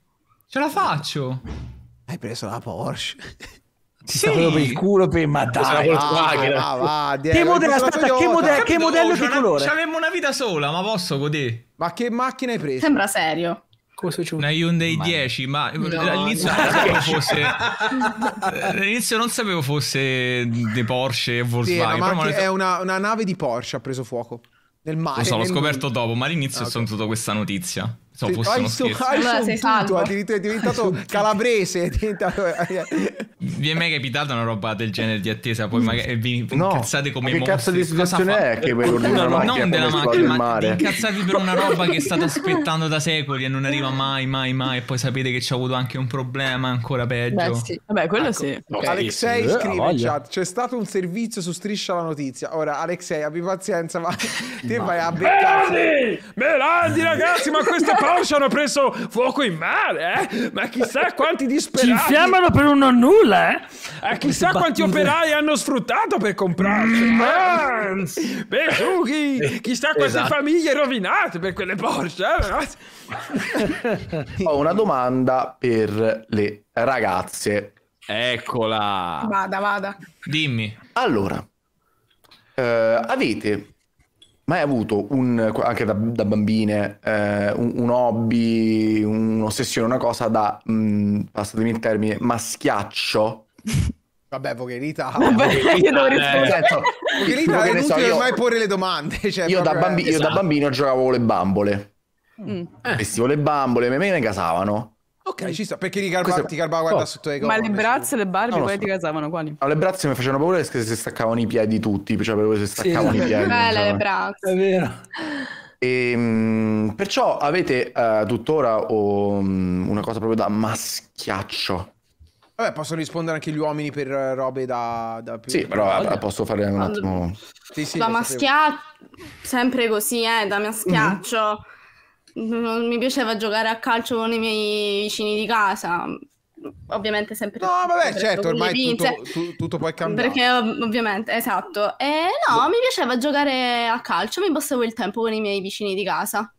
Ce la faccio! Hai preso la Porsche. Ti sì. sta proprio per il culo per ma dai, ah, va, va, va, Diego, che modello, aspetta, che, mode- che modello, che colore? C'avevo una vita sola, ma posso godere? Ma che macchina hai preso? Sembra serio come se una Hyundai ma... 10 ma no, all'inizio, no. Non sapevo fosse, all'inizio non sapevo fosse dei Porsche e Volkswagen sì, no, ma è una, una, nave di Porsche ha preso fuoco nel mare lo so l'ho scoperto mondo. dopo ma all'inizio ah, okay. ho sentito questa notizia So, hai uno su, hai allora sei tutto, addirittura è diventato calabrese. È diventato... vi è mai capitata una roba del genere di attesa? Poi magari vi, incazzate come mostri. Che cazzo di situazione è che vuoi ordinare una macchina? Non della macchina, ma vi incazzate per una roba che state aspettando da secoli e non arriva mai, mai, mai. E poi sapete che c'è avuto anche un problema ancora peggio. Beh, sì. Vabbè, quello ecco. sì. Alexei eh, scrive in chat: c'è stato un servizio su Striscia la Notizia. Ora, Alexei, abbi pazienza, ma te vai a beccare. Melandi! Melandi, ragazzi, ma questo è Ocean ha preso fuoco in mare, eh? Ma chissà quanti disperati... Ci infiammano per un non nulla, eh? eh chissà quanti operai hanno sfruttato per comprarci. Eh? Beh, chissà quante esatto. famiglie rovinate per quelle Porsche, eh? Ho una domanda per le ragazze. Eccola. Vada, vada. Dimmi. Allora, eh, avete mai avuto un, anche da, da bambine eh, un, un, hobby, un'ossessione, una cosa da, mh, mm, passatemi il termine, maschiaccio? Vabbè, Vogherita. Vabbè, io devo eh, rispondere. Vogherita certo. è inutile so, ormai porre le domande. Cioè, io, da bambi- esatto. io, da esatto. bambino giocavo con le bambole. Mm. Vestivo le bambole, me ne casavano. Ok, eh, ci sta, perché ti carba, Questo... carba guarda oh. sotto le cose. Ma le braccia e le Barbie, poi so. ti casavano quali? No, le braccia mi facevano paura perché si staccavano i piedi tutti, cioè proprio se staccavano sì, i piedi. Bella le braccia. È vero. E, ehm, perciò avete uh, tuttora oh, una cosa proprio da maschiaccio. Vabbè, possono rispondere anche gli uomini per eh, robe da, da più. Sì, però la posso fare un attimo. Sì, sì, da maschiaccio, sempre così, eh, da maschiaccio. Mm-hmm non mi piaceva giocare a calcio con i miei vicini di casa. Ovviamente sempre... No, vabbè, certo, ormai tutto, tu, tutto puoi cambiare. Perché ovviamente, esatto. E no, boh. mi piaceva giocare a calcio, mi passavo il tempo con i miei vicini di casa.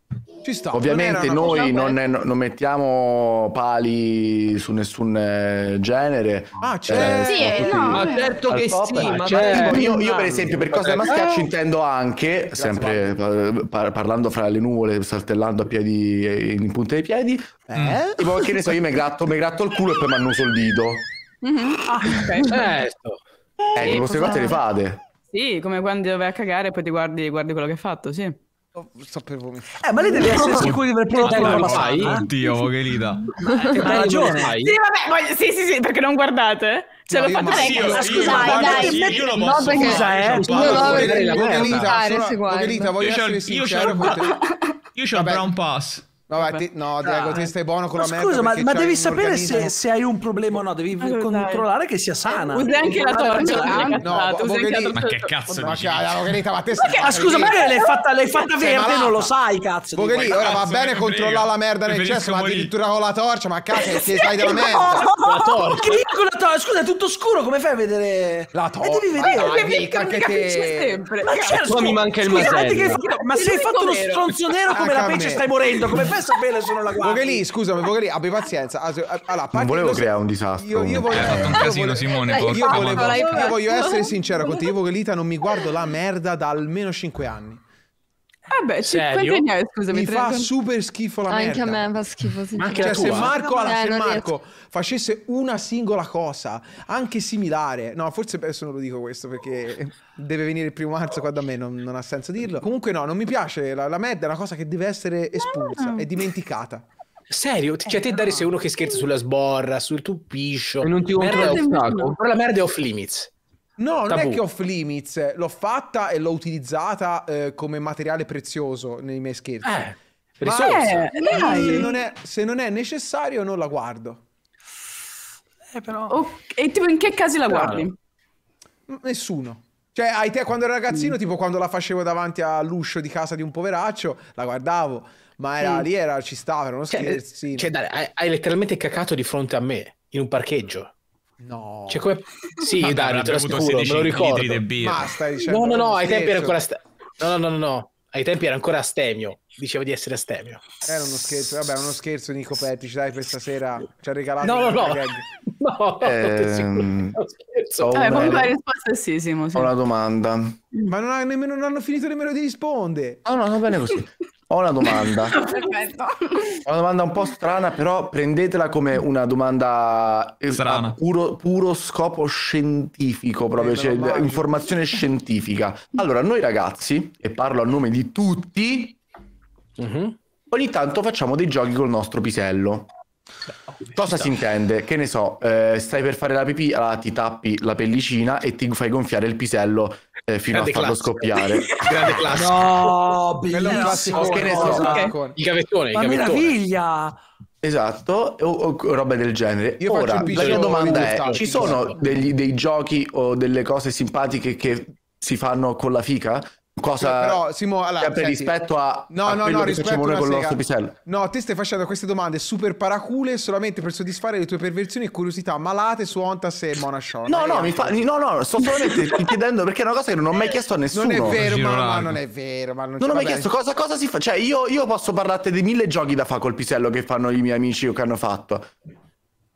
Sta, Ovviamente non noi non, non, mettiamo pali su nessun eh, genere. Ah, certo. Sì, eh, no, ma certo che top, sì. Ah, ma certo. Io, io, per esempio per cosa maschiaccio eh. intendo anche, Grazie sempre par- parlando fra le nuvole, saltellando a piedi, in punta dei piedi, eh? Mm. tipo che ne so, io mi gratto, gratto il culo e poi mi annuso il dito. Mm-hmm. Ah, certo. Eh, sì, queste cose le fate. Sì, come quando vai a cagare e poi ti guardi, guardi quello che hai fatto, sì. Sapevo. Eh, ma lei deve essere sicuro di aver prodotto eh, una passata. Oddio, che lida. Hai ragione. Eh. Sì, vabbè, sì, sì, sì, perché non guardate. Ce l'ho fatta io, dai, io lo posso fare. Scusa, eh. Voglio essere sincero. Io c'ho il Brown Pass. No, vai, ti, no Diego, ti stai buono con la merda. Scusa, ma, ma devi sapere se, se, hai un problema o no, devi allora, controllare dai. che sia sana. Usi anche la torcia. No, Bogheri... ma che cazzo ma dici? Bogheri, ma te ma che... Ah, scusa, magari l'hai fatta, l'hai fatta verde non lo sai, cazzo. Bogheri, ora va bene controllare la merda nel cesso, ma addirittura con la torcia, ma cazzo, che stai della merda. La torcia. Scusa, è tutto scuro, come fai a vedere? La eh, torcia. Ma devi vedere. mica che te... Certo. Ma mi manca il Ma se hai fatto uno stronzo nero come la pece stai morendo, come fai adesso bene sono la guardia. Voghelì, scusami, Voghelì, abbi pazienza. Ah, ah, allora, non volevo creare un disastro. Io, io volevo... Hai eh, fatto un casino, Simone. Io, volevo, io voglio essere sincera con te. Io Voghelita non mi guardo la merda da almeno 5 anni. Eh beh, Serio? Anni, scusami, mi fa super schifo la merda. Anche a me fa schifo. Ma anche cioè, se Marco, eh, alla, se Marco facesse una singola cosa, anche similare, no, forse adesso non lo dico questo perché deve venire il primo marzo qua da me, non, non ha senso dirlo. Comunque, no, non mi piace. La, la merda è una cosa che deve essere espulsa e dimenticata. Serio? Cioè, te, eh, Dari, sei uno che scherza sulla sborra, sul tuo piscio. E non ti merda off, Però la merda è off limits. No, non tabù. è che off limits, eh, l'ho fatta e l'ho utilizzata eh, come materiale prezioso nei miei scherzi. Eh, risorsa. Eh, se, non è, se non è necessario non la guardo. Eh, però... oh, e tipo in che casi la guardi? Nessuno. Cioè, te, quando ero ragazzino, mm. tipo quando la facevo davanti all'uscio di casa di un poveraccio, la guardavo, ma era, mm. lì era, ci stava, erano cioè, scherzi. Cioè, dai, hai, hai letteralmente cacato di fronte a me, in un parcheggio. No. Cioè, come... Sì, Vabbè, Dario, te lo assicuro, me lo ricordo. Basta, no, no, no, ai tempi era ancora... St- no, no, no, no, ai tempi era ancora astemio, diceva di essere astemio. Era uno scherzo, vabbè, uno scherzo Nico Pettici, dai, questa sera ci ha regalato No, no, no. Gag. No, ehm... scherzo. Vabbè, eh, comunque la risposta è sì, Simo. Sì. Ho una domanda. Ma non, ha nemmeno, non hanno finito nemmeno di rispondere. No, ah, no, va bene così. Ho una domanda. Ho una domanda un po' strana, però prendetela come una domanda eh, strana. Puro, puro scopo scientifico, proprio cioè, informazione scientifica. Allora, noi ragazzi, e parlo a nome di tutti, uh-huh. ogni tanto facciamo dei giochi col nostro pisello. Cosa si intende? Che ne so, eh, stai per fare la pipì, allora ah, ti tappi la pellicina e ti fai gonfiare il pisello eh, fino Grande a farlo classico. scoppiare. Grande classico. No, bellissimo. Che ne so, okay. Il gavettone, Ma meraviglia! Esatto, o, o, robe del genere. Io Ora, la mia domanda è, ci sono degli, dei giochi o delle cose simpatiche che si fanno con la fica? Cosa... Però, Simo, allora, sempre senti, rispetto a, no, a no, no, rispetto noi con il nostro pisello. No, te stai facendo queste domande super paracule solamente per soddisfare le tue perversioni e curiosità malate su Ontas e Mona No, no, mi fa... no, no, sto solamente chiedendo perché è una cosa che non ho mai eh, chiesto a nessuno. Non è vero, ma, ma non è vero. Ma non, non ho mai chiesto cosa, cosa, si fa. Cioè, io, io posso parlarti di mille giochi da fare col pisello che fanno i miei amici o che hanno fatto.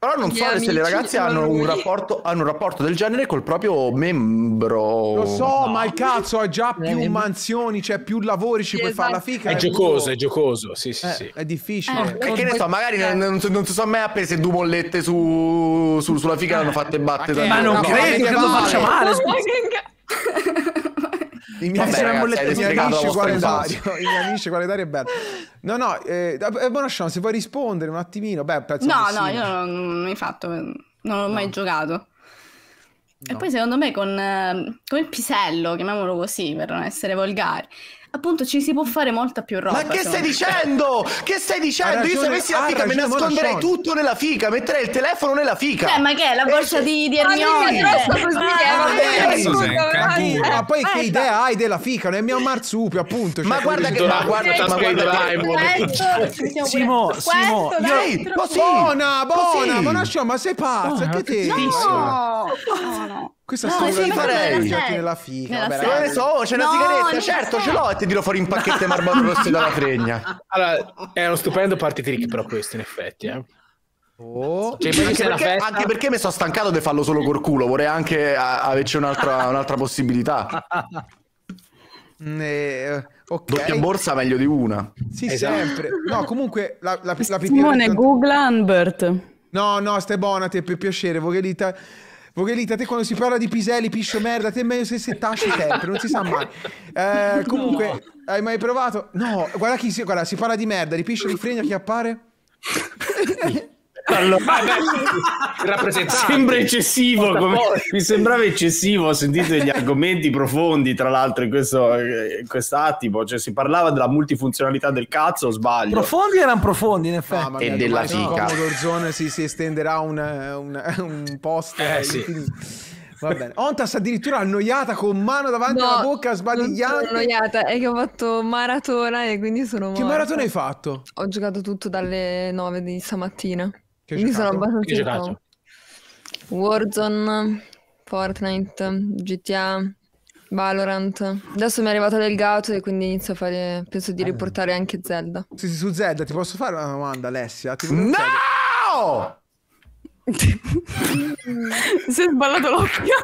Però non so se le ragazze hanno un, rapporto, hanno un, rapporto, del genere col proprio membro. Lo so, no. ma il cazzo ha già più eh, mansioni, cioè più lavori, ci puoi esatto. fare la esatto. fica. È, è giocoso, è giocoso, sì, sì, eh, sì. È difficile. Eh, eh che ne so, magari cioè non, non, non si sono mai appese due mollette su, su, sulla fica, l'hanno eh, fatte battere. Ma non credo che lo faccia male. I miei, Vabbè, ragazzi, i amici qualitari. I miei amici qualitari è bello. No, no, eh, Bonasciano, eh, eh, se vuoi rispondere un attimino. Beh, pezzo no, no, io non, l'ho mai fatto, non l'ho no. mai giocato. No. E poi secondo me con, eh, con il pisello, chiamiamolo così per non essere volgari, appunto ci si può fare molta più roba. Ma che stai dicendo? Che stai dicendo? Ragione, Io se avessi la fica mi nasconderei tutto nella fica, metterei il telefono nella fica. Eh, ma che è la borsa eh, di, di Hermione? Ma poi che idea hai della fica? Non è mio marsupio, appunto. Ma guarda che ma guarda, ma guarda Simo, Simo, buona, buona, buona, ma sei pazza, che te? No! Questa no, sì, farei. Nella figa. Nella Vabbè, so, c'è no, una sigaretta, certo, ce l'ho e ti tiro fuori in pacchetto no. marmo rosso dalla fregna. Allora, è uno stupendo party trick però questo in effetti, eh. Oh. Cioè, anche, perché, anche, perché, mi sono stancato di farlo solo col culo, vorrei anche averci un'altra, un'altra possibilità. eh, okay. Doppia borsa meglio di una. Sì, esatto. sempre. No, comunque la, la, la Simone, Google Humbert. No, no, stai buona, ti è più piacere. Vogelita Vogelita, te quando si parla di piselli, piscio merda, a te è meglio se, si taci sempre, non si sa mai. Eh, comunque, no. hai mai provato? No, guarda chi si, guarda, si parla di merda, di piscio di fregna, chi appare? allora, Vabbè, sembra eccessivo come, mi sembrava eccessivo ho sentito degli argomenti profondi tra l'altro in questo in eh, quest'attimo cioè si parlava della multifunzionalità del cazzo o sbaglio profondi erano profondi in effetti ah, e della fica no, si, si estenderà un, eh, un, eh, un post eh, sì. Va bene. Ontas addirittura annoiata con mano davanti no, alla bocca, sbadigliando. annoiata, è che ho fatto maratona e quindi sono morta. Che maratona hai fatto? Ho giocato tutto dalle 9 di stamattina. Che Io sono abbastanza. Warzone, Fortnite, GTA, Valorant. Adesso mi è arrivato del gato e quindi inizio a fare. Penso di eh. riportare anche Zelda. Sì, sì, su Zelda ti posso fare una domanda, Alessia? Ti no! Chiedere... si è sballato l'occhio.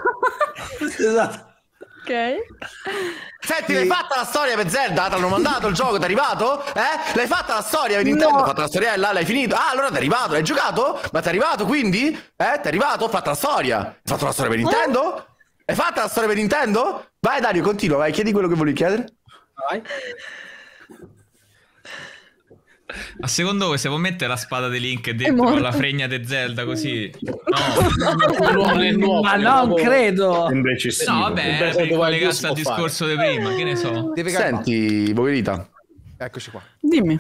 esatto. Senti, l'hai fatta la storia per Zelda? Te l'hanno mandato il gioco, ti è arrivato? Eh? L'hai fatta la storia per Nintendo? No. Hai fatto la storiella, l'hai finito? Ah, allora ti è arrivato, l'hai giocato? Ma ti è arrivato quindi? Eh? Ti è arrivato? Ho fatto la storia? Hai fatto la storia per Nintendo? Hai fatta la storia per Nintendo? Vai Dario, continua, vai, chiedi quello che volevi chiedere. Vai. Ma secondo voi se vuoi mettere la spada di Link dentro la fregna di Zelda così? Mm. No, l'uomo nel nuovo. Ma non credo. Invece sì. No, vabbè, per eh, collegarsi al discorso di prima, che ne so. Senti, poverita, Eccoci qua. Dimmi.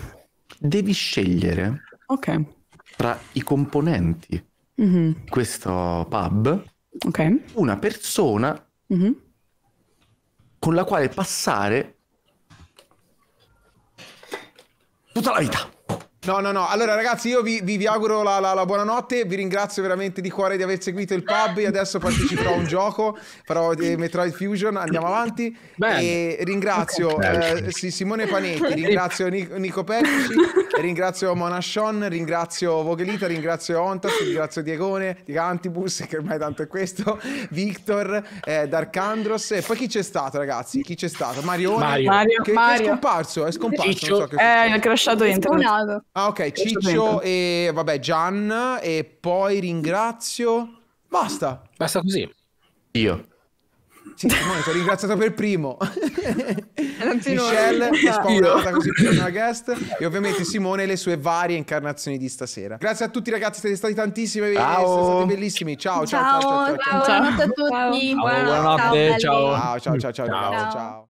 Devi scegliere okay. tra i componenti mm-hmm. di questo pub okay. una persona mm-hmm. con la quale passare 働いた。No, no, no. Allora, ragazzi, io vi, vi, vi auguro la, la, la, buonanotte. Vi ringrazio veramente di cuore di aver seguito il pub. Io adesso parteciperò a un gioco. Farò eh, Metroid Fusion. Andiamo avanti. Bene. E ringrazio okay. eh, Simone Panetti, ringrazio Nico Perci, ringrazio Monashon, ringrazio Vogelita, ringrazio Ontas, ringrazio Diegone, Antibus, che ormai tanto è questo, Victor, eh, Darkandros. E poi chi c'è stato, ragazzi? Chi c'è stato? Marione, Mario. Mario. Che, Mario. Che è scomparso. È scomparso. Ciccio. So è, eh, è crashato internet. È Ah, ok, Ciccio e vabbè, Gian e poi ringrazio. Basta. Basta così. Io. Sì, Simone, ti ho ringraziato per primo. Michelle, spawnata così per una guest. E ovviamente Simone e le sue varie incarnazioni di stasera. Grazie a tutti ragazzi, siete stati tantissimi. Ciao. Siete stati bellissimi. Ciao, ciao, ciao. Ciao, ciao, ciao, ciao, ciao a tutti. Ciao, buonanotte. Ciao. Ciao, ciao, ciao, ciao. ciao. ciao.